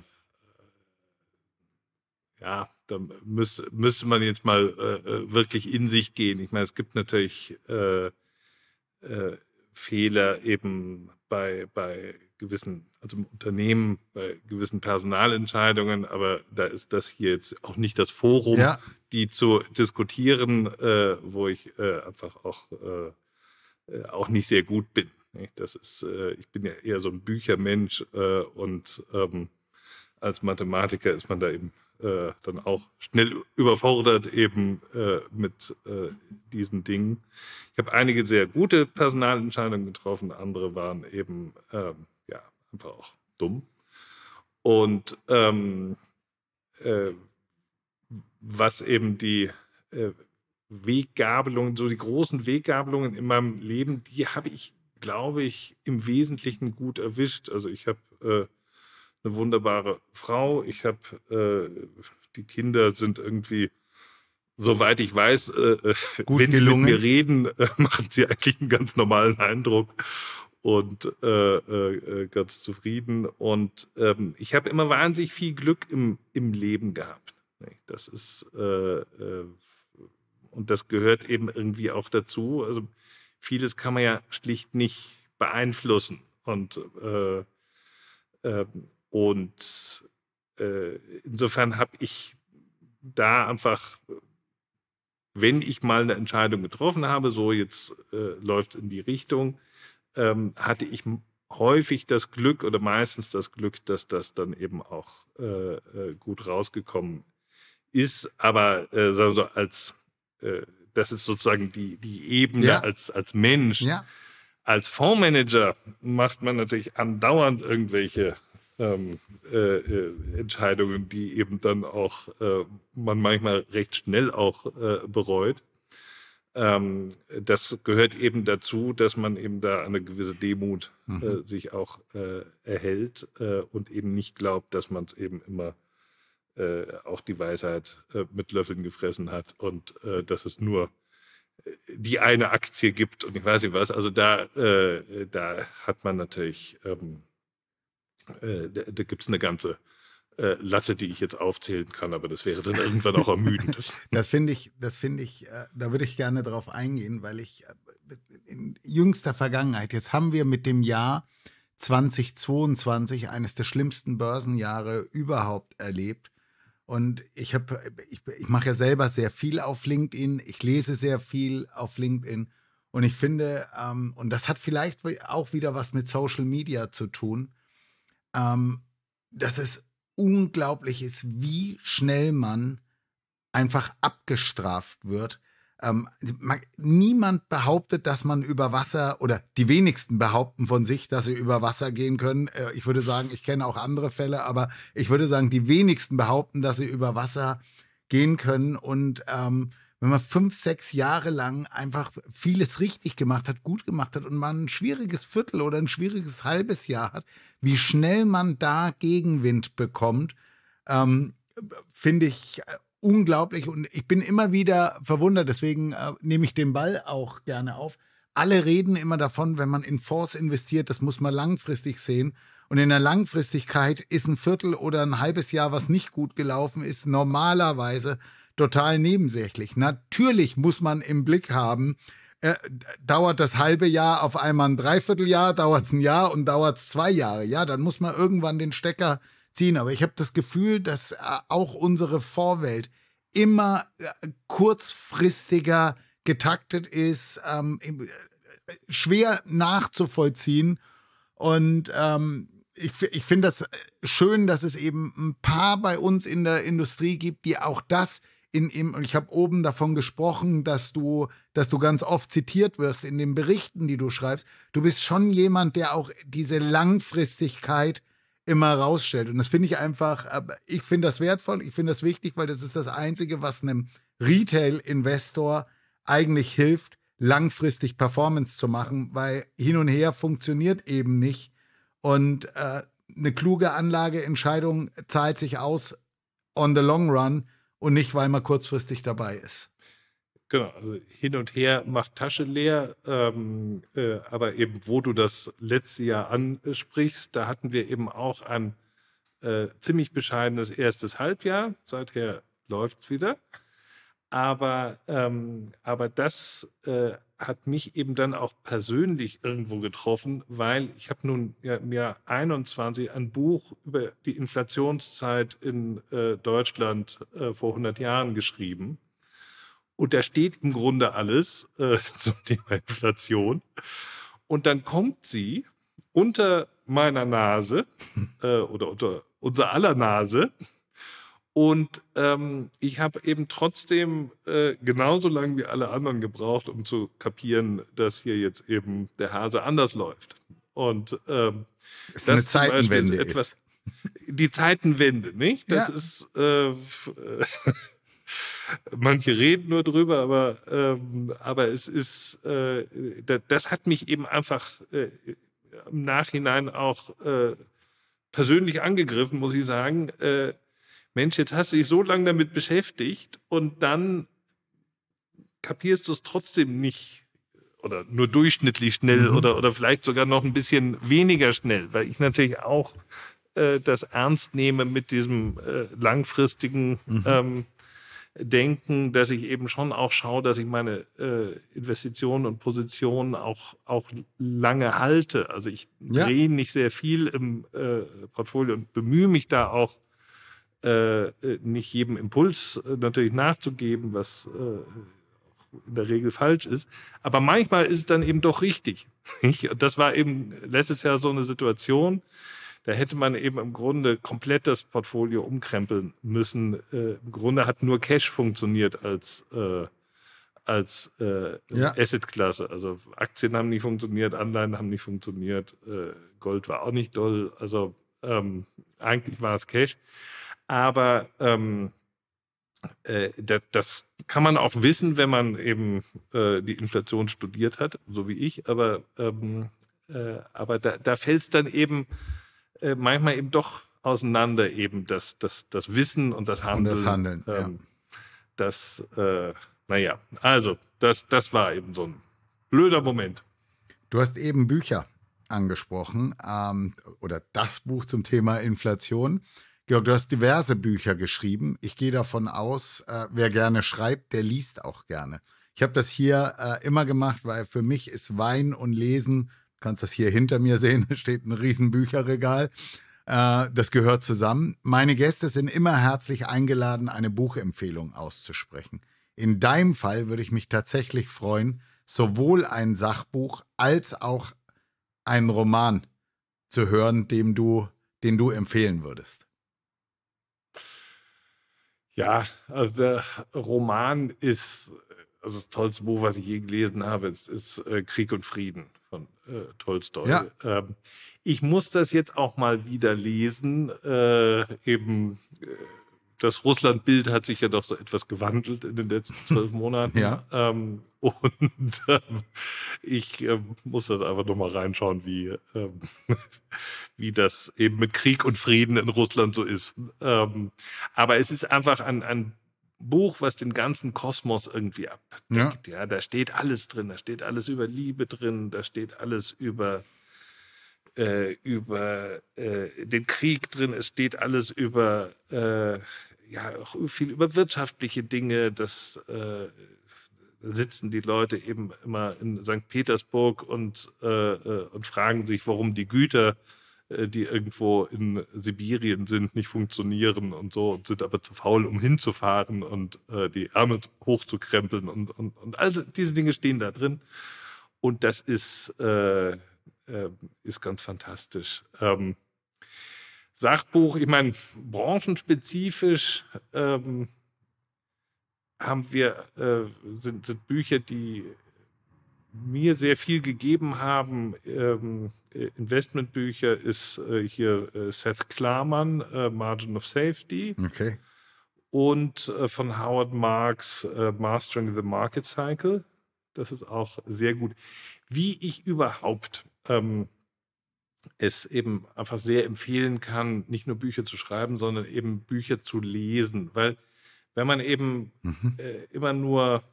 ja, da müß, müsste man jetzt mal äh, äh wirklich in sich gehen. Ich meine, es gibt natürlich äh, äh, Fehler eben bei, bei gewissen, also im Unternehmen bei gewissen Personalentscheidungen, aber da ist das hier jetzt auch nicht das Forum, ja. die zu diskutieren, äh, wo ich äh, einfach auch, äh, äh auch nicht sehr gut bin. Das ist, äh, ich bin ja eher so ein Büchermensch äh, und ähm, als Mathematiker ist man da eben dann auch schnell überfordert eben äh, mit äh, diesen Dingen. Ich habe einige sehr gute Personalentscheidungen getroffen, andere waren eben ähm, ja, einfach auch dumm. Und ähm, äh, was eben die äh, Weggabelungen, so die großen Weggabelungen in meinem Leben, die habe ich, glaube ich, im Wesentlichen gut erwischt. Also ich habe äh, eine wunderbare Frau, ich habe äh, die Kinder sind irgendwie soweit ich weiß, äh, äh Gut wenn gelungen. sie mit mir reden, äh, machen sie eigentlich einen ganz normalen Eindruck und äh, äh, äh, ganz zufrieden. Und ähm, ich habe immer wahnsinnig viel Glück im, im Leben gehabt. Das ist, äh, äh, und das gehört eben irgendwie auch dazu. Also vieles kann man ja schlicht nicht beeinflussen. Und, äh, ähm, und insofern habe ich da einfach wenn ich mal eine Entscheidung getroffen habe, so jetzt äh, läuft in die Richtung, ähm, hatte ich häufig das Glück oder meistens das Glück, dass das dann eben auch äh, äh, gut rausgekommen ist. Aber äh, sagen wir so, als äh, das ist sozusagen die, die Ebene ja. als, als Mensch. Ja. Als Fondsmanager macht man natürlich andauernd irgendwelche ähm, äh, äh Entscheidungen, die eben dann auch äh, man manchmal recht schnell auch äh, bereut ähm, das gehört eben dazu, dass man eben da eine gewisse Demut äh, mhm. äh, sich auch äh, erhält äh, und eben nicht glaubt, dass man es eben immer äh, auch die Weisheit äh, mit Löffeln gefressen hat und dass es nur die eine Aktie gibt und ich weiß nicht was. Also da, da hat man natürlich, ähm, da, da gibt es eine ganze äh, Latte, die ich jetzt aufzählen kann, aber das wäre dann irgendwann auch ermüdend. das finde ich, das finde ich, äh, da würde ich gerne drauf eingehen, weil ich äh, in jüngster Vergangenheit, jetzt haben wir mit dem Jahr 2022 eines der schlimmsten Börsenjahre überhaupt erlebt. Und ich habe, ich, ich mache ja selber sehr viel auf LinkedIn, ich lese sehr viel auf LinkedIn. Und ich finde, ähm, und das hat vielleicht auch wieder was mit Social Media zu tun, ähm, dass es unglaublich ist, wie schnell man einfach abgestraft wird. Ähm, man, niemand behauptet, dass man über Wasser oder die wenigsten behaupten von sich, dass sie über Wasser gehen können. Äh, ich würde sagen, ich kenne auch andere Fälle, aber ich würde sagen, die wenigsten behaupten, dass sie über Wasser gehen können und ähm, wenn man fünf, sechs Jahre lang einfach vieles richtig gemacht hat, gut gemacht hat und man ein schwieriges Viertel oder ein schwieriges halbes Jahr hat, wie schnell man da Gegenwind bekommt, ähm, finde ich äh, unglaublich. Und ich bin immer wieder verwundert, deswegen äh, nehme ich den Ball auch gerne auf. Alle reden immer davon, wenn man in Fonds investiert, das muss man langfristig sehen. Und in der Langfristigkeit ist ein Viertel oder ein halbes Jahr, was nicht gut gelaufen ist, normalerweise total nebensächlich. Natürlich muss man im Blick haben, äh, dauert das halbe Jahr auf einmal ein Dreivierteljahr, dauert es ein Jahr und dauert es zwei Jahre. Ja, dann muss man irgendwann den Stecker ziehen. Aber ich habe das Gefühl, dass äh, auch unsere Vorwelt immer äh, kurzfristiger getaktet ist, ähm, äh, schwer nachzuvollziehen. Und ähm, ich, ich finde das äh, schön, dass es eben ein paar bei uns in der Industrie gibt, die auch das in, in, ich habe oben davon gesprochen, dass du, dass du ganz oft zitiert wirst in den Berichten, die du schreibst. Du bist schon jemand, der auch diese Langfristigkeit immer rausstellt. Und das finde ich einfach, ich finde das wertvoll, ich finde das wichtig, weil das ist das Einzige, was einem Retail-Investor eigentlich hilft, langfristig Performance zu machen, weil hin und her funktioniert eben nicht. Und äh, eine kluge Anlageentscheidung zahlt sich aus on the long run und nicht, weil man kurzfristig dabei ist. Genau, also hin und her macht Tasche leer, ähm, äh, aber eben wo du das letzte Jahr ansprichst, da hatten wir eben auch ein äh, ziemlich bescheidenes erstes Halbjahr. Seither läuft es wieder. Aber, ähm, aber das äh, hat mich eben dann auch persönlich irgendwo getroffen, weil ich habe nun ja, im Jahr 21 ein Buch über die Inflationszeit in äh, Deutschland äh, vor 100 Jahren geschrieben. Und da steht im Grunde alles äh, zum Thema Inflation. Und dann kommt sie unter meiner Nase äh, oder unter unser aller Nase und ähm, ich habe eben trotzdem äh, genauso lange wie alle anderen gebraucht, um zu kapieren, dass hier jetzt eben der Hase anders läuft. Und ähm, ist das eine Zeitenwende etwas, Die Zeitenwende, nicht? Das ja. ist. Äh, äh manche reden nur drüber, aber, ähm, aber es ist, äh, das, das hat mich eben einfach äh, im Nachhinein auch äh, persönlich angegriffen, muss ich sagen, äh, Mensch, jetzt hast du dich so lange damit beschäftigt und dann kapierst du es trotzdem nicht oder nur durchschnittlich schnell mhm. oder, oder vielleicht sogar noch ein bisschen weniger schnell, weil ich natürlich auch äh, das ernst nehme mit diesem äh, langfristigen mhm. ähm, Denken, dass ich eben schon auch schaue, dass ich meine äh, Investitionen und Positionen auch, auch lange halte. Also ich ja. drehe nicht sehr viel im äh, Portfolio und bemühe mich da auch äh, äh, nicht jedem Impuls äh, natürlich nachzugeben, was äh, in der Regel falsch ist. Aber manchmal ist es dann eben doch richtig. das war eben letztes Jahr so eine Situation. Da hätte man eben im Grunde komplett das Portfolio umkrempeln müssen. Im Grunde hat nur Cash funktioniert als, äh, als äh, ja. Asset-Klasse. Also Aktien haben nicht funktioniert, Anleihen haben nicht funktioniert, Gold war auch nicht doll. Also ähm, eigentlich war es Cash. Aber ähm, äh, das, das, kann man auch wissen, wenn man eben äh, die Inflation studiert hat, so wie ich. Aber, ähm, äh, aber da, da fällt es dann eben äh, manchmal eben doch auseinander, eben das, das, das Wissen und das Handeln. Und das Handeln, ähm, äh, ja. Das, naja, also, das, das war eben so ein blöder Moment. Du hast eben Bücher angesprochen ähm, oder das Buch zum Thema Inflation. Georg, du hast diverse Bücher geschrieben. Ich gehe davon aus, äh, wer gerne schreibt, der liest auch gerne. Ich habe das hier äh, immer gemacht, weil für mich ist Wein und Lesen, du kannst das hier hinter mir sehen, da steht ein Riesenbücherregal. Äh, das gehört zusammen. Meine Gäste sind immer herzlich eingeladen, eine Buchempfehlung auszusprechen. In deinem Fall würde ich mich tatsächlich freuen, sowohl ein Sachbuch als auch einen Roman zu hören, dem du, den du empfehlen würdest. Ja, also der Roman ist also das tollste Buch, was ich je gelesen habe, ist, ist äh, Krieg und Frieden von äh, Tolstoi. Ja. Ähm, ich muss das jetzt auch mal wieder lesen, äh, eben äh, das Russland-Bild hat sich ja doch so etwas gewandelt in den letzten zwölf Monaten. Ja. Ähm, und ähm, ich äh, muss das einfach nochmal reinschauen, wie, ähm, wie das eben mit Krieg und Frieden in Russland so ist. Ähm, aber es ist einfach ein, ein Buch, was den ganzen Kosmos irgendwie abdeckt. Ja. ja, da steht alles drin. Da steht alles über Liebe drin. Da steht alles über äh, über äh, den Krieg drin, es steht alles über, äh, ja, auch viel über wirtschaftliche Dinge, das äh, sitzen die Leute eben immer in St. Petersburg und, äh, äh, und fragen sich, warum die Güter die irgendwo in Sibirien sind, nicht funktionieren und so und sind aber zu faul, um hinzufahren und äh, die Ärmel hochzukrempeln und, und, und all diese Dinge stehen da drin. Und das ist, äh, äh, ist ganz fantastisch. Ähm, Sachbuch, ich meine, branchenspezifisch ähm, haben wir, äh, sind, sind Bücher, die mir sehr viel gegeben haben. Ähm, äh, Investmentbücher ist äh, hier äh, Seth Klarmann, äh, Margin of Safety. Okay. Und äh, von Howard Marks äh, Mastering the Market Cycle. Das ist auch sehr gut. Wie ich überhaupt ähm, es eben einfach sehr empfehlen kann, nicht nur Bücher zu schreiben, sondern eben Bücher zu lesen. Weil wenn man eben mhm. äh, immer nur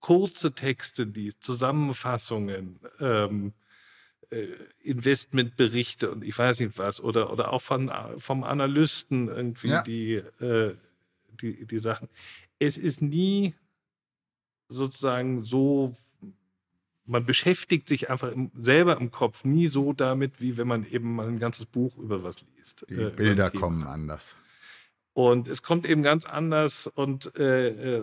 kurze Texte liest, Zusammenfassungen, ähm, äh, Investmentberichte und ich weiß nicht was, oder, oder auch von, vom Analysten irgendwie ja. die, äh, die, die Sachen. Es ist nie sozusagen so man beschäftigt sich einfach im, selber im Kopf nie so damit, wie wenn man eben mal ein ganzes Buch über was liest. Die äh, Bilder kommen anders. Und es kommt eben ganz anders und äh, äh,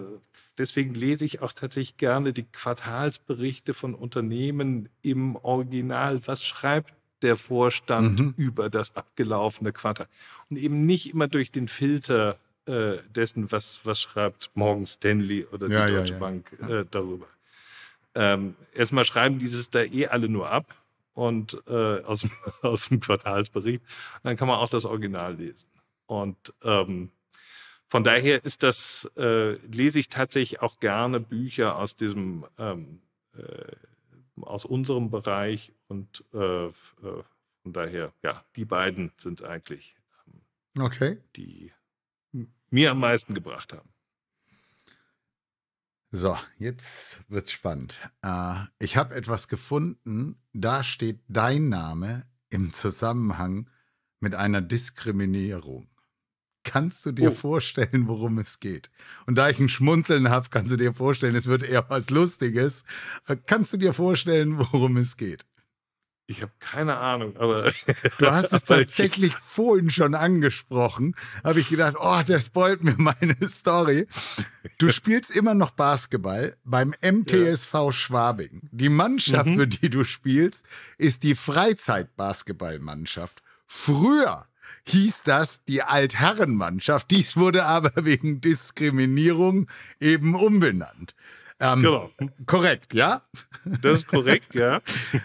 deswegen lese ich auch tatsächlich gerne die Quartalsberichte von Unternehmen im Original. Was schreibt der Vorstand mhm. über das abgelaufene Quartal? Und eben nicht immer durch den Filter äh, dessen, was, was schreibt Morgan Stanley oder ja, die Deutsche ja, ja. Bank äh, darüber ähm, erstmal schreiben dieses da eh alle nur ab und äh, aus, aus dem Quartalsbericht. Dann kann man auch das Original lesen. Und ähm, von daher ist das, äh, lese ich tatsächlich auch gerne Bücher aus diesem, ähm, äh, aus unserem Bereich und äh, äh, von daher, ja, die beiden sind eigentlich ähm, okay. die mir am meisten gebracht haben. So, jetzt wird's spannend. Äh, ich habe etwas gefunden, da steht dein Name im Zusammenhang mit einer Diskriminierung. Kannst du dir oh. vorstellen, worum es geht? Und da ich ein Schmunzeln habe, kannst du dir vorstellen, es wird eher was Lustiges. Kannst du dir vorstellen, worum es geht? Ich habe keine Ahnung, aber. Du hast es tatsächlich vorhin schon angesprochen. Habe ich gedacht, oh, der spoilt mir meine Story. Du spielst immer noch Basketball beim MTSV ja. Schwabing. Die Mannschaft, mhm. für die du spielst, ist die Freizeitbasketballmannschaft. Früher hieß das die Altherrenmannschaft. Dies wurde aber wegen Diskriminierung eben umbenannt. Ähm, genau. Korrekt, ja? Das ist korrekt, ja.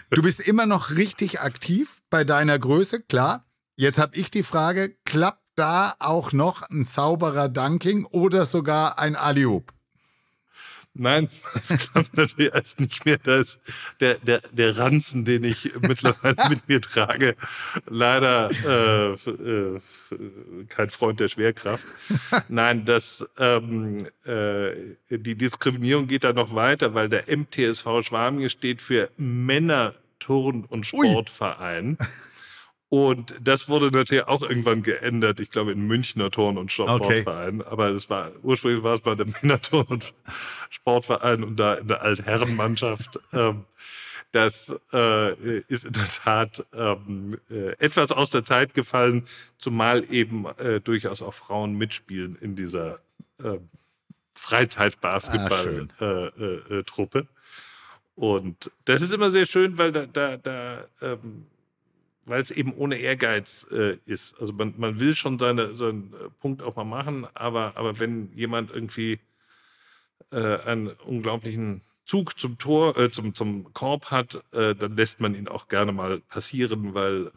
Du bist immer noch richtig aktiv bei deiner Größe, klar. Jetzt habe ich die Frage, klappt da auch noch ein sauberer Dunking oder sogar ein Alihoop? Nein, das klappt natürlich erst nicht mehr. Da ist der, der, der Ranzen, den ich mittlerweile mit mir trage, leider äh, äh, kein Freund der Schwerkraft. Nein, das, ähm, äh, die Diskriminierung geht da noch weiter, weil der MTSV Schwabing steht für Männer, Turn- und Sportverein. Ui. Und das wurde natürlich auch irgendwann geändert, ich glaube, in Münchner Turn- und Sportverein. Okay. Aber das war, ursprünglich war es bei der Männer Turn- und Sportverein und da in der Altherrenmannschaft. Ähm, das äh, ist in der Tat ähm, äh, etwas aus der Zeit gefallen, zumal eben äh, durchaus auch Frauen mitspielen in dieser ähm, ah, äh, freizeit äh, äh, truppe Ah, und das ist immer sehr schön, weil da, da, da ähm, weil es eben ohne Ehrgeiz äh, ist. Also man, man will schon seine, seinen äh, Punkt auch mal machen, aber, aber wenn jemand irgendwie äh, einen unglaublichen Zug zum Tor, äh, zum, zum Korb hat, äh, dann lässt man ihn auch gerne mal passieren, weil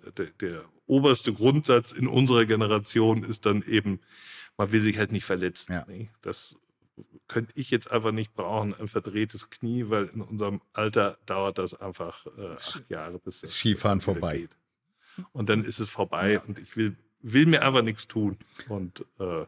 äh, der, der oberste Grundsatz in unserer Generation ist dann eben, man will sich halt nicht verletzen. Ja. Ne? Das könnte ich jetzt einfach nicht brauchen, ein verdrehtes Knie, weil in unserem Alter dauert das einfach äh, acht Jahre, bis das äh, Skifahren vorbei. Und dann ist es vorbei ja. und ich will, will mir einfach nichts tun. Und äh,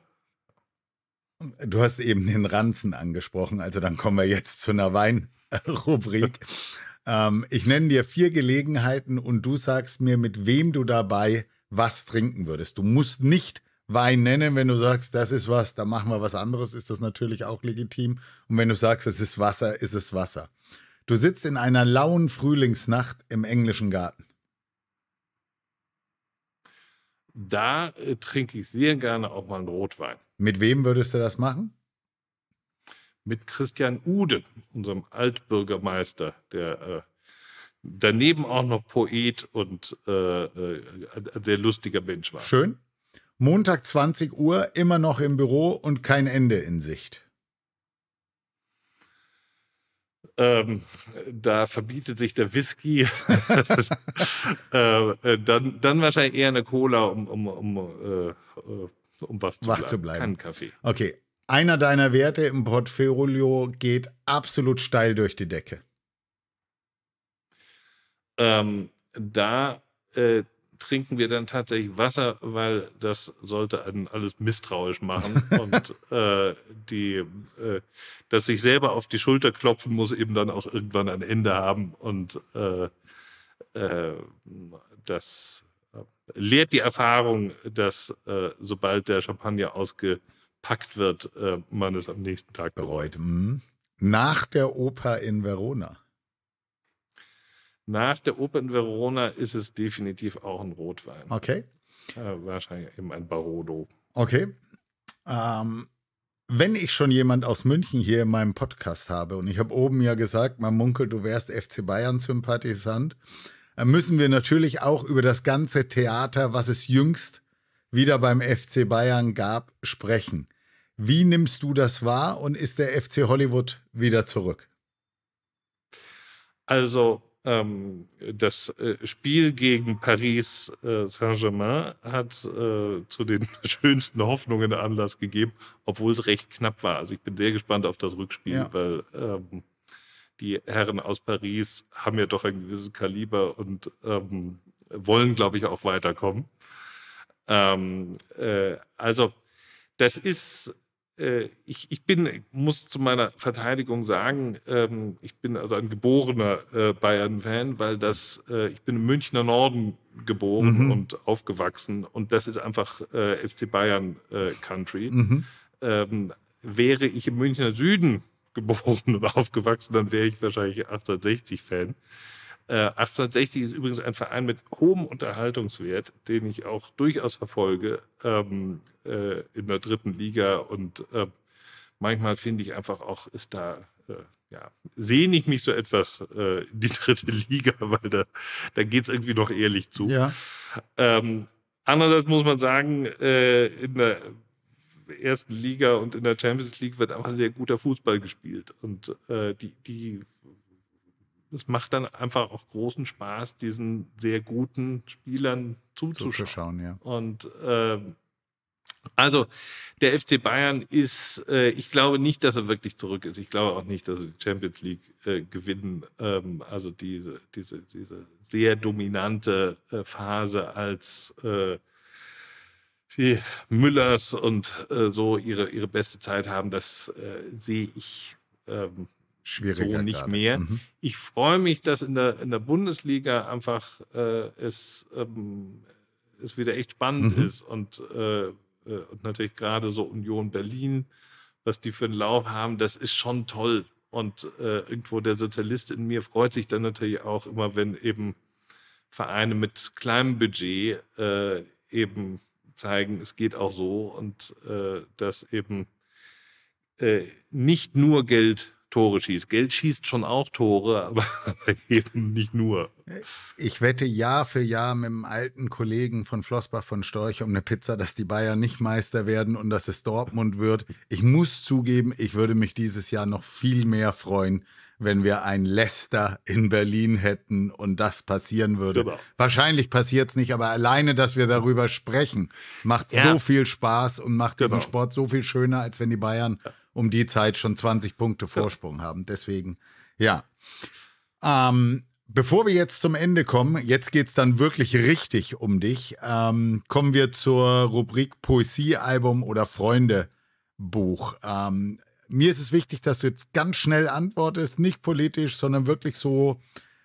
Du hast eben den Ranzen angesprochen, also dann kommen wir jetzt zu einer Weinrubrik. ähm, ich nenne dir vier Gelegenheiten und du sagst mir, mit wem du dabei was trinken würdest. Du musst nicht Wein nennen. Wenn du sagst, das ist was, dann machen wir was anderes, ist das natürlich auch legitim. Und wenn du sagst, es ist Wasser, ist es Wasser. Du sitzt in einer lauen Frühlingsnacht im englischen Garten. Da äh, trinke ich sehr gerne auch mal einen Rotwein. Mit wem würdest du das machen? Mit Christian Ude, unserem Altbürgermeister, der äh, daneben auch noch Poet und äh, äh ein sehr lustiger Mensch war. Schön. Montag 20 Uhr immer noch im Büro und kein Ende in Sicht. Ähm, da verbietet sich der Whisky. Äh, äh, dann, dann wahrscheinlich eher eine Cola, um, um, um, äh, um wach, zu, wach bleiben. zu bleiben. Kein Kaffee. Okay. Einer deiner Werte im Portfolio geht absolut steil durch die Decke. Ähm, da äh, trinken wir dann tatsächlich Wasser, weil das sollte einen alles misstrauisch machen. und äh, die, äh, dass sich selber auf die Schulter klopfen muss, eben dann auch irgendwann ein Ende haben. Und äh, äh das äh, lehrt die Erfahrung, dass äh, sobald der Champagner ausgepackt wird, man es am nächsten Tag bereut. Hm. Nach der Oper in Verona. Nach der Open Verona ist es definitiv auch ein Rotwein. Okay. Äh, wahrscheinlich eben ein Barodo. Okay. Ähm, wenn ich schon jemand aus München hier in meinem Podcast habe und ich habe oben ja gesagt, mein Munkel, du wärst FC Bayern-Sympathisant, müssen wir natürlich auch über das ganze Theater, was es jüngst wieder beim FC Bayern gab, sprechen. Wie nimmst du das wahr und ist der FC Hollywood wieder zurück? Also ähm, das äh, Spiel gegen Paris äh, Saint-Germain hat äh, zu den schönsten Hoffnungen Anlass gegeben, obwohl es recht knapp war. Also ich bin sehr gespannt auf das Rückspiel, ja. weil ähm, die Herren aus Paris haben ja doch ein gewisses Kaliber und ähm, wollen, glaube ich, auch weiterkommen. Ähm, äh, also das ist äh, ich, ich bin, muss zu meiner Verteidigung sagen, ähm, ich bin also ein geborener äh, Bayern-Fan, weil das, äh, ich bin im Münchner Norden geboren mhm. und aufgewachsen und das ist einfach äh, FC Bayern äh, Country. Mhm. Ähm, wäre ich im Münchner Süden geboren und aufgewachsen, dann wäre ich wahrscheinlich 1860-Fan. 1860 äh, ist übrigens ein Verein mit hohem Unterhaltungswert, den ich auch durchaus verfolge ähm, äh, in der dritten Liga. Und äh, manchmal finde ich einfach auch, ist da, äh, ja, sehne ich mich so etwas äh, in die dritte Liga, weil da, da geht es irgendwie noch ehrlich zu. Ja. Ähm, andererseits muss man sagen, in der ersten Liga und in der Champions League wird einfach sehr guter Fußball gespielt. Und äh, die, die es macht dann einfach auch großen Spaß, diesen sehr guten Spielern zuzuschauen. zuzuschauen ja. Und äh, also der FC Bayern ist, äh, ich glaube nicht, dass er wirklich zurück ist. Ich glaube auch nicht, dass sie die Champions League äh, gewinnen. Ähm, also diese, diese, diese sehr dominante äh, Phase als äh, die Müllers und äh, so ihre, ihre beste Zeit haben, das äh, sehe ich ähm, Schwieriger so nicht gerade. mehr. Mhm. Ich freue mich, dass in der, in der Bundesliga einfach äh, es, ähm, es wieder echt spannend mhm. ist und, äh, äh, und natürlich gerade so Union Berlin, was die für einen Lauf haben, das ist schon toll. Und äh, irgendwo der Sozialist in mir freut sich dann natürlich auch immer, wenn eben Vereine mit kleinem Budget äh, eben zeigen, es geht auch so und äh, dass eben nicht nur Geld Tore schießt. Geld schießt schon auch Tore, aber eben nicht nur. Ich wette Jahr für Jahr mit dem alten Kollegen von Flossbach von Storch um eine Pizza, dass die Bayern nicht Meister werden und dass es Dortmund wird. Ich muss zugeben, ich würde mich dieses Jahr noch viel mehr freuen, wenn wir ein Leicester in Berlin hätten und das passieren würde. Genau. Wahrscheinlich passiert es nicht, aber alleine, dass wir darüber sprechen, macht ja. so viel Spaß und macht genau. diesen Sport so viel schöner, als wenn die Bayern ja. um die Zeit schon 20 Punkte Vorsprung ja. haben. Deswegen, ja. Ähm, bevor wir jetzt zum Ende kommen, jetzt geht es dann wirklich richtig um dich, ähm, kommen wir zur Rubrik Poesiealbum oder Freundebuch. Ähm, mir ist es wichtig, dass du jetzt ganz schnell antwortest, nicht politisch, sondern wirklich so,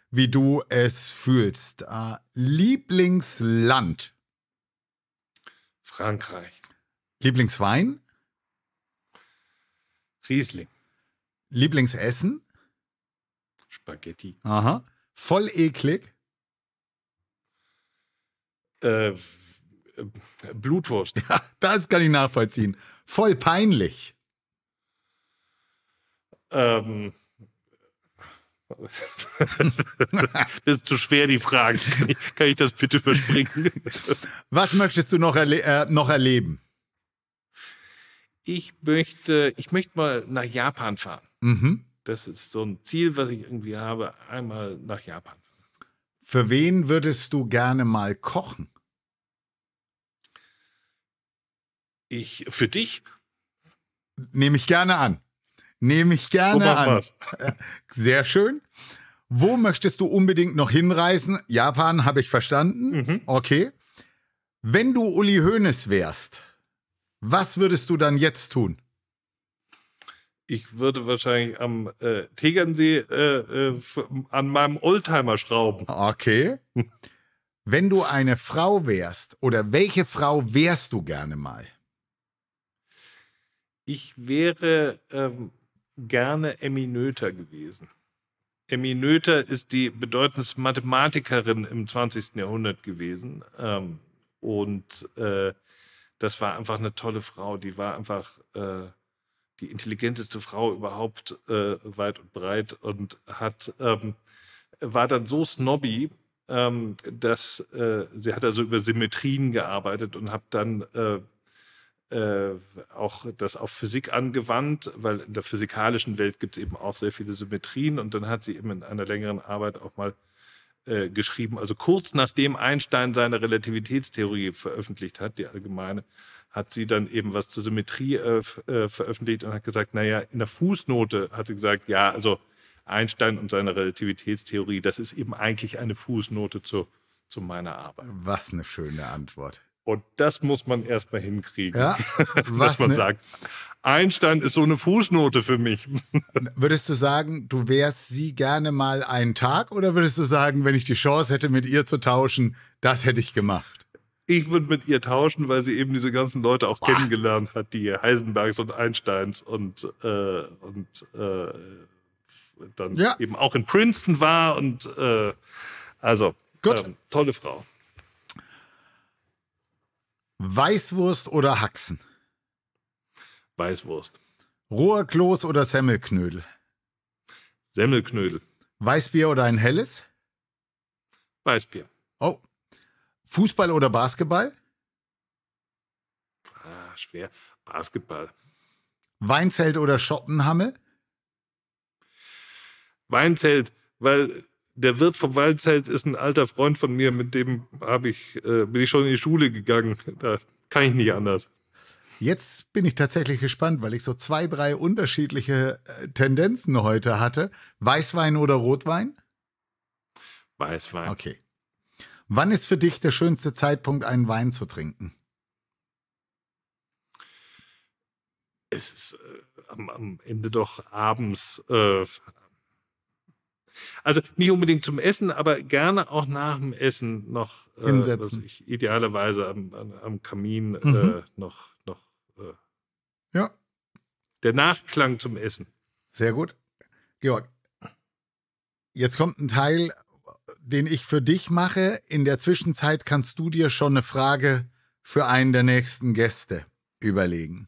wie du es fühlst. Äh, Lieblingsland? Frankreich. Lieblingswein? Riesling. Lieblingsessen? Spaghetti. Aha. Voll eklig? Äh, äh Blutwurst. Ja, das kann ich nachvollziehen. Voll peinlich. Ähm, das ist zu schwer, die Frage. Kann ich, das bitte verspringen? Was möchtest du noch, erle äh, noch erleben? Ich möchte, ich möchte mal nach Japan fahren. Mhm. Das ist so ein Ziel, was ich irgendwie habe, einmal nach Japan. Für wen würdest du gerne mal kochen? Ich, für dich? Nehme ich gerne an. Nehme ich gerne so an. Was. Sehr schön. Wo möchtest du unbedingt noch hinreisen? Japan habe ich verstanden. Mhm. Okay. Wenn du Uli Hoeneß wärst, was würdest du dann jetzt tun? Ich würde wahrscheinlich am äh, Tegernsee äh, äh, an meinem Oldtimer schrauben. Okay. Wenn du eine Frau wärst oder welche Frau wärst du gerne mal? Ich wäre ähm, gerne Emmy Noether gewesen. Emmy Noether ist die bedeutendste Mathematikerin im 20. Jahrhundert gewesen. Ähm, und äh, das war einfach eine tolle Frau. Die war einfach äh, die intelligenteste Frau überhaupt äh, weit und breit und hat, ähm, war dann so snobby, ähm, dass äh, sie hat also über Symmetrien gearbeitet und hat dann äh, äh, auch das auf Physik angewandt, weil in der physikalischen Welt gibt es eben auch sehr viele Symmetrien und dann hat sie eben in einer längeren Arbeit auch mal äh, geschrieben, also kurz nachdem Einstein seine Relativitätstheorie veröffentlicht hat, die allgemeine, hat sie dann eben was zur Symmetrie äh, äh veröffentlicht und hat gesagt, naja, in der Fußnote hat sie gesagt, ja, also Einstein und seine Relativitätstheorie, das ist eben eigentlich eine Fußnote zu, zu meiner Arbeit. Was eine schöne Antwort. Und das muss man erstmal hinkriegen, ja, was dass man ne? sagt. Einstein ist so eine Fußnote für mich. Würdest du sagen, du wärst sie gerne mal einen Tag oder würdest du sagen, wenn ich die Chance hätte, mit ihr zu tauschen, das hätte ich gemacht? ich würde mit ihr tauschen, weil sie eben diese ganzen Leute auch Boah. kennengelernt hat, die Heisenbergs und Einsteins und, äh, und äh, dann ja. eben auch in Princeton war und äh, also ähm, tolle Frau. Weißwurst oder Haxen? Weißwurst. Rohrkloß oder Semmelknödel? Semmelknödel. Weißbier oder ein helles? Weißbier. Oh. Fußball oder Basketball? Ah, schwer. Basketball. Weinzelt oder Schottenhammel? Weinzelt, weil der Wirt vom Waldzelt ist ein alter Freund von mir, mit dem habe ich, äh, bin ich schon in die Schule gegangen. Da kann ich nicht anders. Jetzt bin ich tatsächlich gespannt, weil ich so zwei, drei unterschiedliche äh, Tendenzen heute hatte. Weißwein oder Rotwein? Weißwein. Okay. Wann ist für dich der schönste Zeitpunkt, einen Wein zu trinken? Es ist äh, am, am, Ende doch abends, äh, also nicht unbedingt zum Essen, aber gerne auch nach dem Essen noch äh, hinsetzen. Ich, idealerweise am, am Kamin äh, mhm. äh, noch. noch äh, ja. Der Nachklang zum Essen. Sehr gut. Georg, jetzt kommt ein Teil, den ich für dich mache. In der Zwischenzeit kannst du dir schon eine Frage für einen der nächsten Gäste überlegen.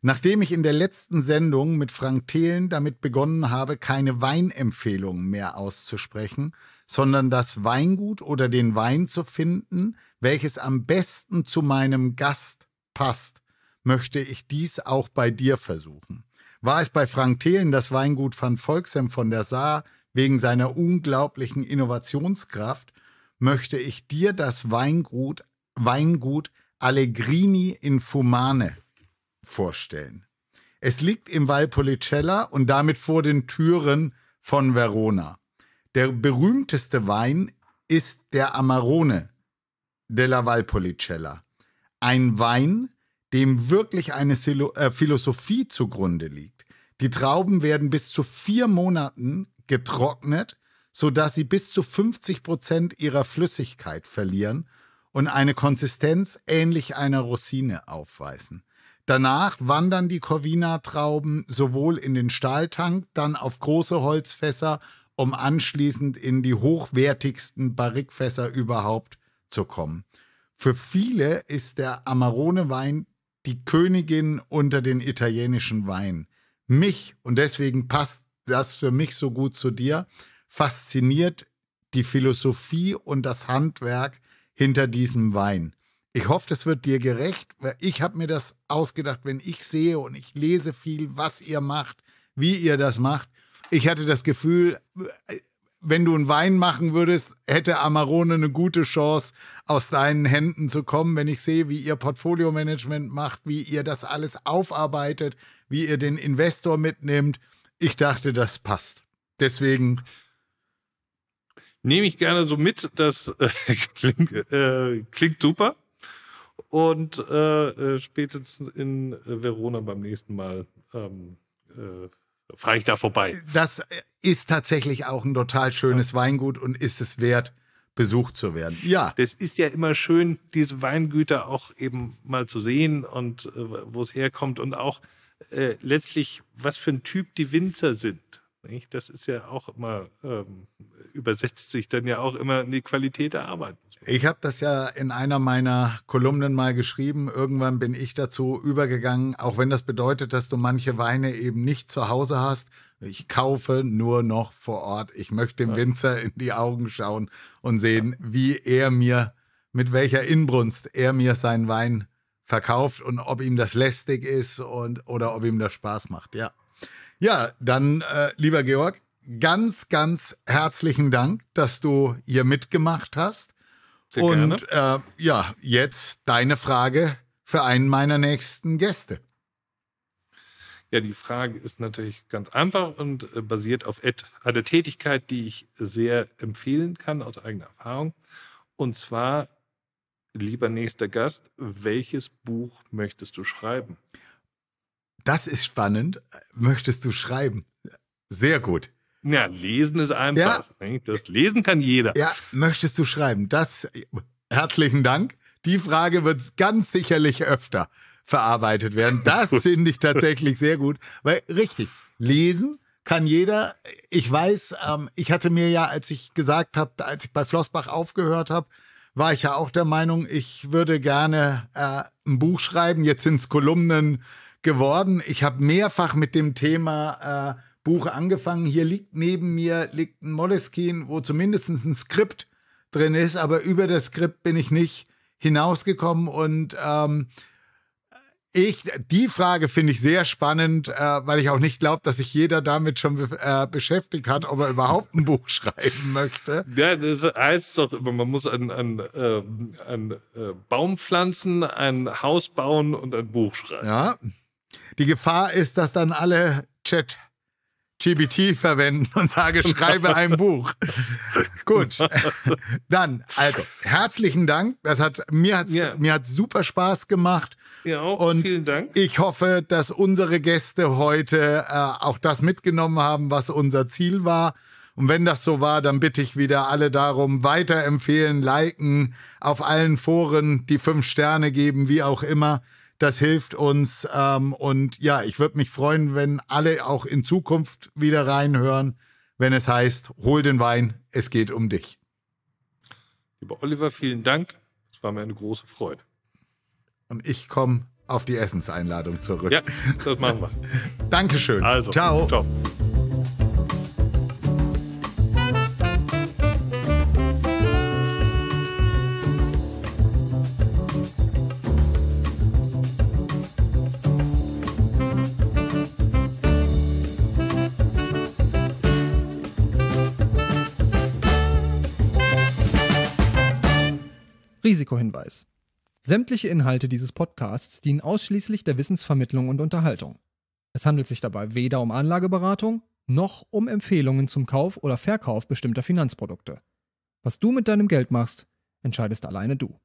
Nachdem ich in der letzten Sendung mit Frank Thelen damit begonnen habe, keine Weinempfehlungen mehr auszusprechen, sondern das Weingut oder den Wein zu finden, welches am besten zu meinem Gast passt, möchte ich dies auch bei dir versuchen. War es bei Frank Thelen das Weingut van Volksem von der Saar wegen seiner unglaublichen Innovationskraft, möchte ich dir das Weingut, Weingut Allegrini in Fumane vorstellen. Es liegt im Valpolicella und damit vor den Türen von Verona. Der berühmteste Wein ist der Amarone della Valpolicella. Ein Wein, dem wirklich eine äh, Philosophie zugrunde liegt. Die Trauben werden bis zu vier Monaten getrocknet, sodass sie bis zu 50 Prozent ihrer Flüssigkeit verlieren und eine Konsistenz ähnlich einer Rosine aufweisen. Danach wandern die Corvina-Trauben sowohl in den Stahltank, dann auf große Holzfässer, um anschließend in die hochwertigsten Barrikfässer überhaupt zu kommen. Für viele ist der Amarone-Wein die Königin unter den italienischen Weinen. Mich, und deswegen passt das für mich so gut zu dir, fasziniert die Philosophie und das Handwerk hinter diesem Wein. Ich hoffe, das wird dir gerecht, weil ich habe mir das ausgedacht, wenn ich sehe und ich lese viel, was ihr macht, wie ihr das macht. Ich hatte das Gefühl, wenn du einen Wein machen würdest, hätte Amarone eine gute Chance, aus deinen Händen zu kommen, wenn ich sehe, wie ihr Portfolio-Management macht, wie ihr das alles aufarbeitet, wie ihr den Investor mitnimmt. Ich dachte, das passt. Deswegen nehme ich gerne so mit. Das äh, klingt, äh, klingt super. Und äh, äh, spätestens in äh, Verona beim nächsten Mal ähm, äh, fahre ich da vorbei. Das äh, ist tatsächlich auch ein total schönes ja. Weingut und ist es wert, besucht zu werden. Ja. Das ist ja immer schön, diese Weingüter auch eben mal zu sehen und äh, wo es herkommt und auch äh, letztlich, was für ein Typ die Winzer sind. Nicht? Das ist ja auch immer, ähm, übersetzt sich dann ja auch immer in die Qualität der Arbeit. Ich habe das ja in einer meiner Kolumnen mal geschrieben. Irgendwann bin ich dazu übergegangen, auch wenn das bedeutet, dass du manche Weine eben nicht zu Hause hast. Ich kaufe nur noch vor Ort. Ich möchte dem ja. Winzer in die Augen schauen und sehen, ja. wie er mir, mit welcher Inbrunst er mir seinen Wein verkauft und ob ihm das lästig ist und oder ob ihm das Spaß macht. Ja. Ja, dann, äh, lieber Georg, ganz, ganz herzlichen Dank, dass du hier mitgemacht hast. Sehr und äh, ja, jetzt deine Frage für einen meiner nächsten Gäste. Ja, die Frage ist natürlich ganz einfach und äh, basiert auf einer Tätigkeit, die ich sehr empfehlen kann aus eigener Erfahrung. Und zwar, lieber nächster Gast, welches Buch möchtest du schreiben? Das ist spannend. Möchtest du schreiben? Sehr gut. Ja, lesen ist einfach. Ja. Ne? Das Lesen kann jeder. Ja, möchtest du schreiben? Das, herzlichen Dank. Die Frage wird ganz sicherlich öfter verarbeitet werden. Das finde ich tatsächlich sehr gut, weil richtig, lesen kann jeder. Ich weiß, ähm, ich hatte mir ja, als ich gesagt habe, als ich bei Flossbach aufgehört habe, war ich ja auch der Meinung, ich würde gerne äh, ein Buch schreiben. Jetzt sind es Kolumnen geworden. Ich habe mehrfach mit dem Thema äh, Buche angefangen. Hier liegt neben mir liegt ein Moleskine, wo zumindest ein Skript drin ist, aber über das Skript bin ich nicht hinausgekommen und ähm, ich, die Frage finde ich sehr spannend, äh, weil ich auch nicht glaube, dass sich jeder damit schon be äh, beschäftigt hat, ob er überhaupt ein Buch schreiben möchte. Ja, das heißt doch immer, man muss einen ähm, ein, äh, ein, Baum pflanzen, ein Haus bauen und ein Buch schreiben. Ja. Die Gefahr ist, dass dann alle Chat GBT verwenden und sage, schreibe ein Buch. Gut. Dann, also, herzlichen Dank. Das hat, mir hat ja. super Spaß gemacht. Ja, auch. Und vielen Dank. Ich hoffe, dass unsere Gäste heute äh, auch das mitgenommen haben, was unser Ziel war. Und wenn das so war, dann bitte ich wieder alle darum, weiterempfehlen, liken, auf allen Foren die fünf Sterne geben, wie auch immer. Das hilft uns. Ähm, und ja, ich würde mich freuen, wenn alle auch in Zukunft wieder reinhören, wenn es heißt, hol den Wein, es geht um dich. Lieber Oliver, vielen Dank. Es war mir eine große Freude. Und ich komme auf die Essenseinladung zurück. Ja, das machen wir. Dankeschön. Also, ciao. ciao. Risikohinweis. Sämtliche Inhalte dieses Podcasts dienen ausschließlich der Wissensvermittlung und Unterhaltung. Es handelt sich dabei weder um Anlageberatung noch um Empfehlungen zum Kauf oder Verkauf bestimmter Finanzprodukte. Was du mit deinem Geld machst, entscheidest alleine du.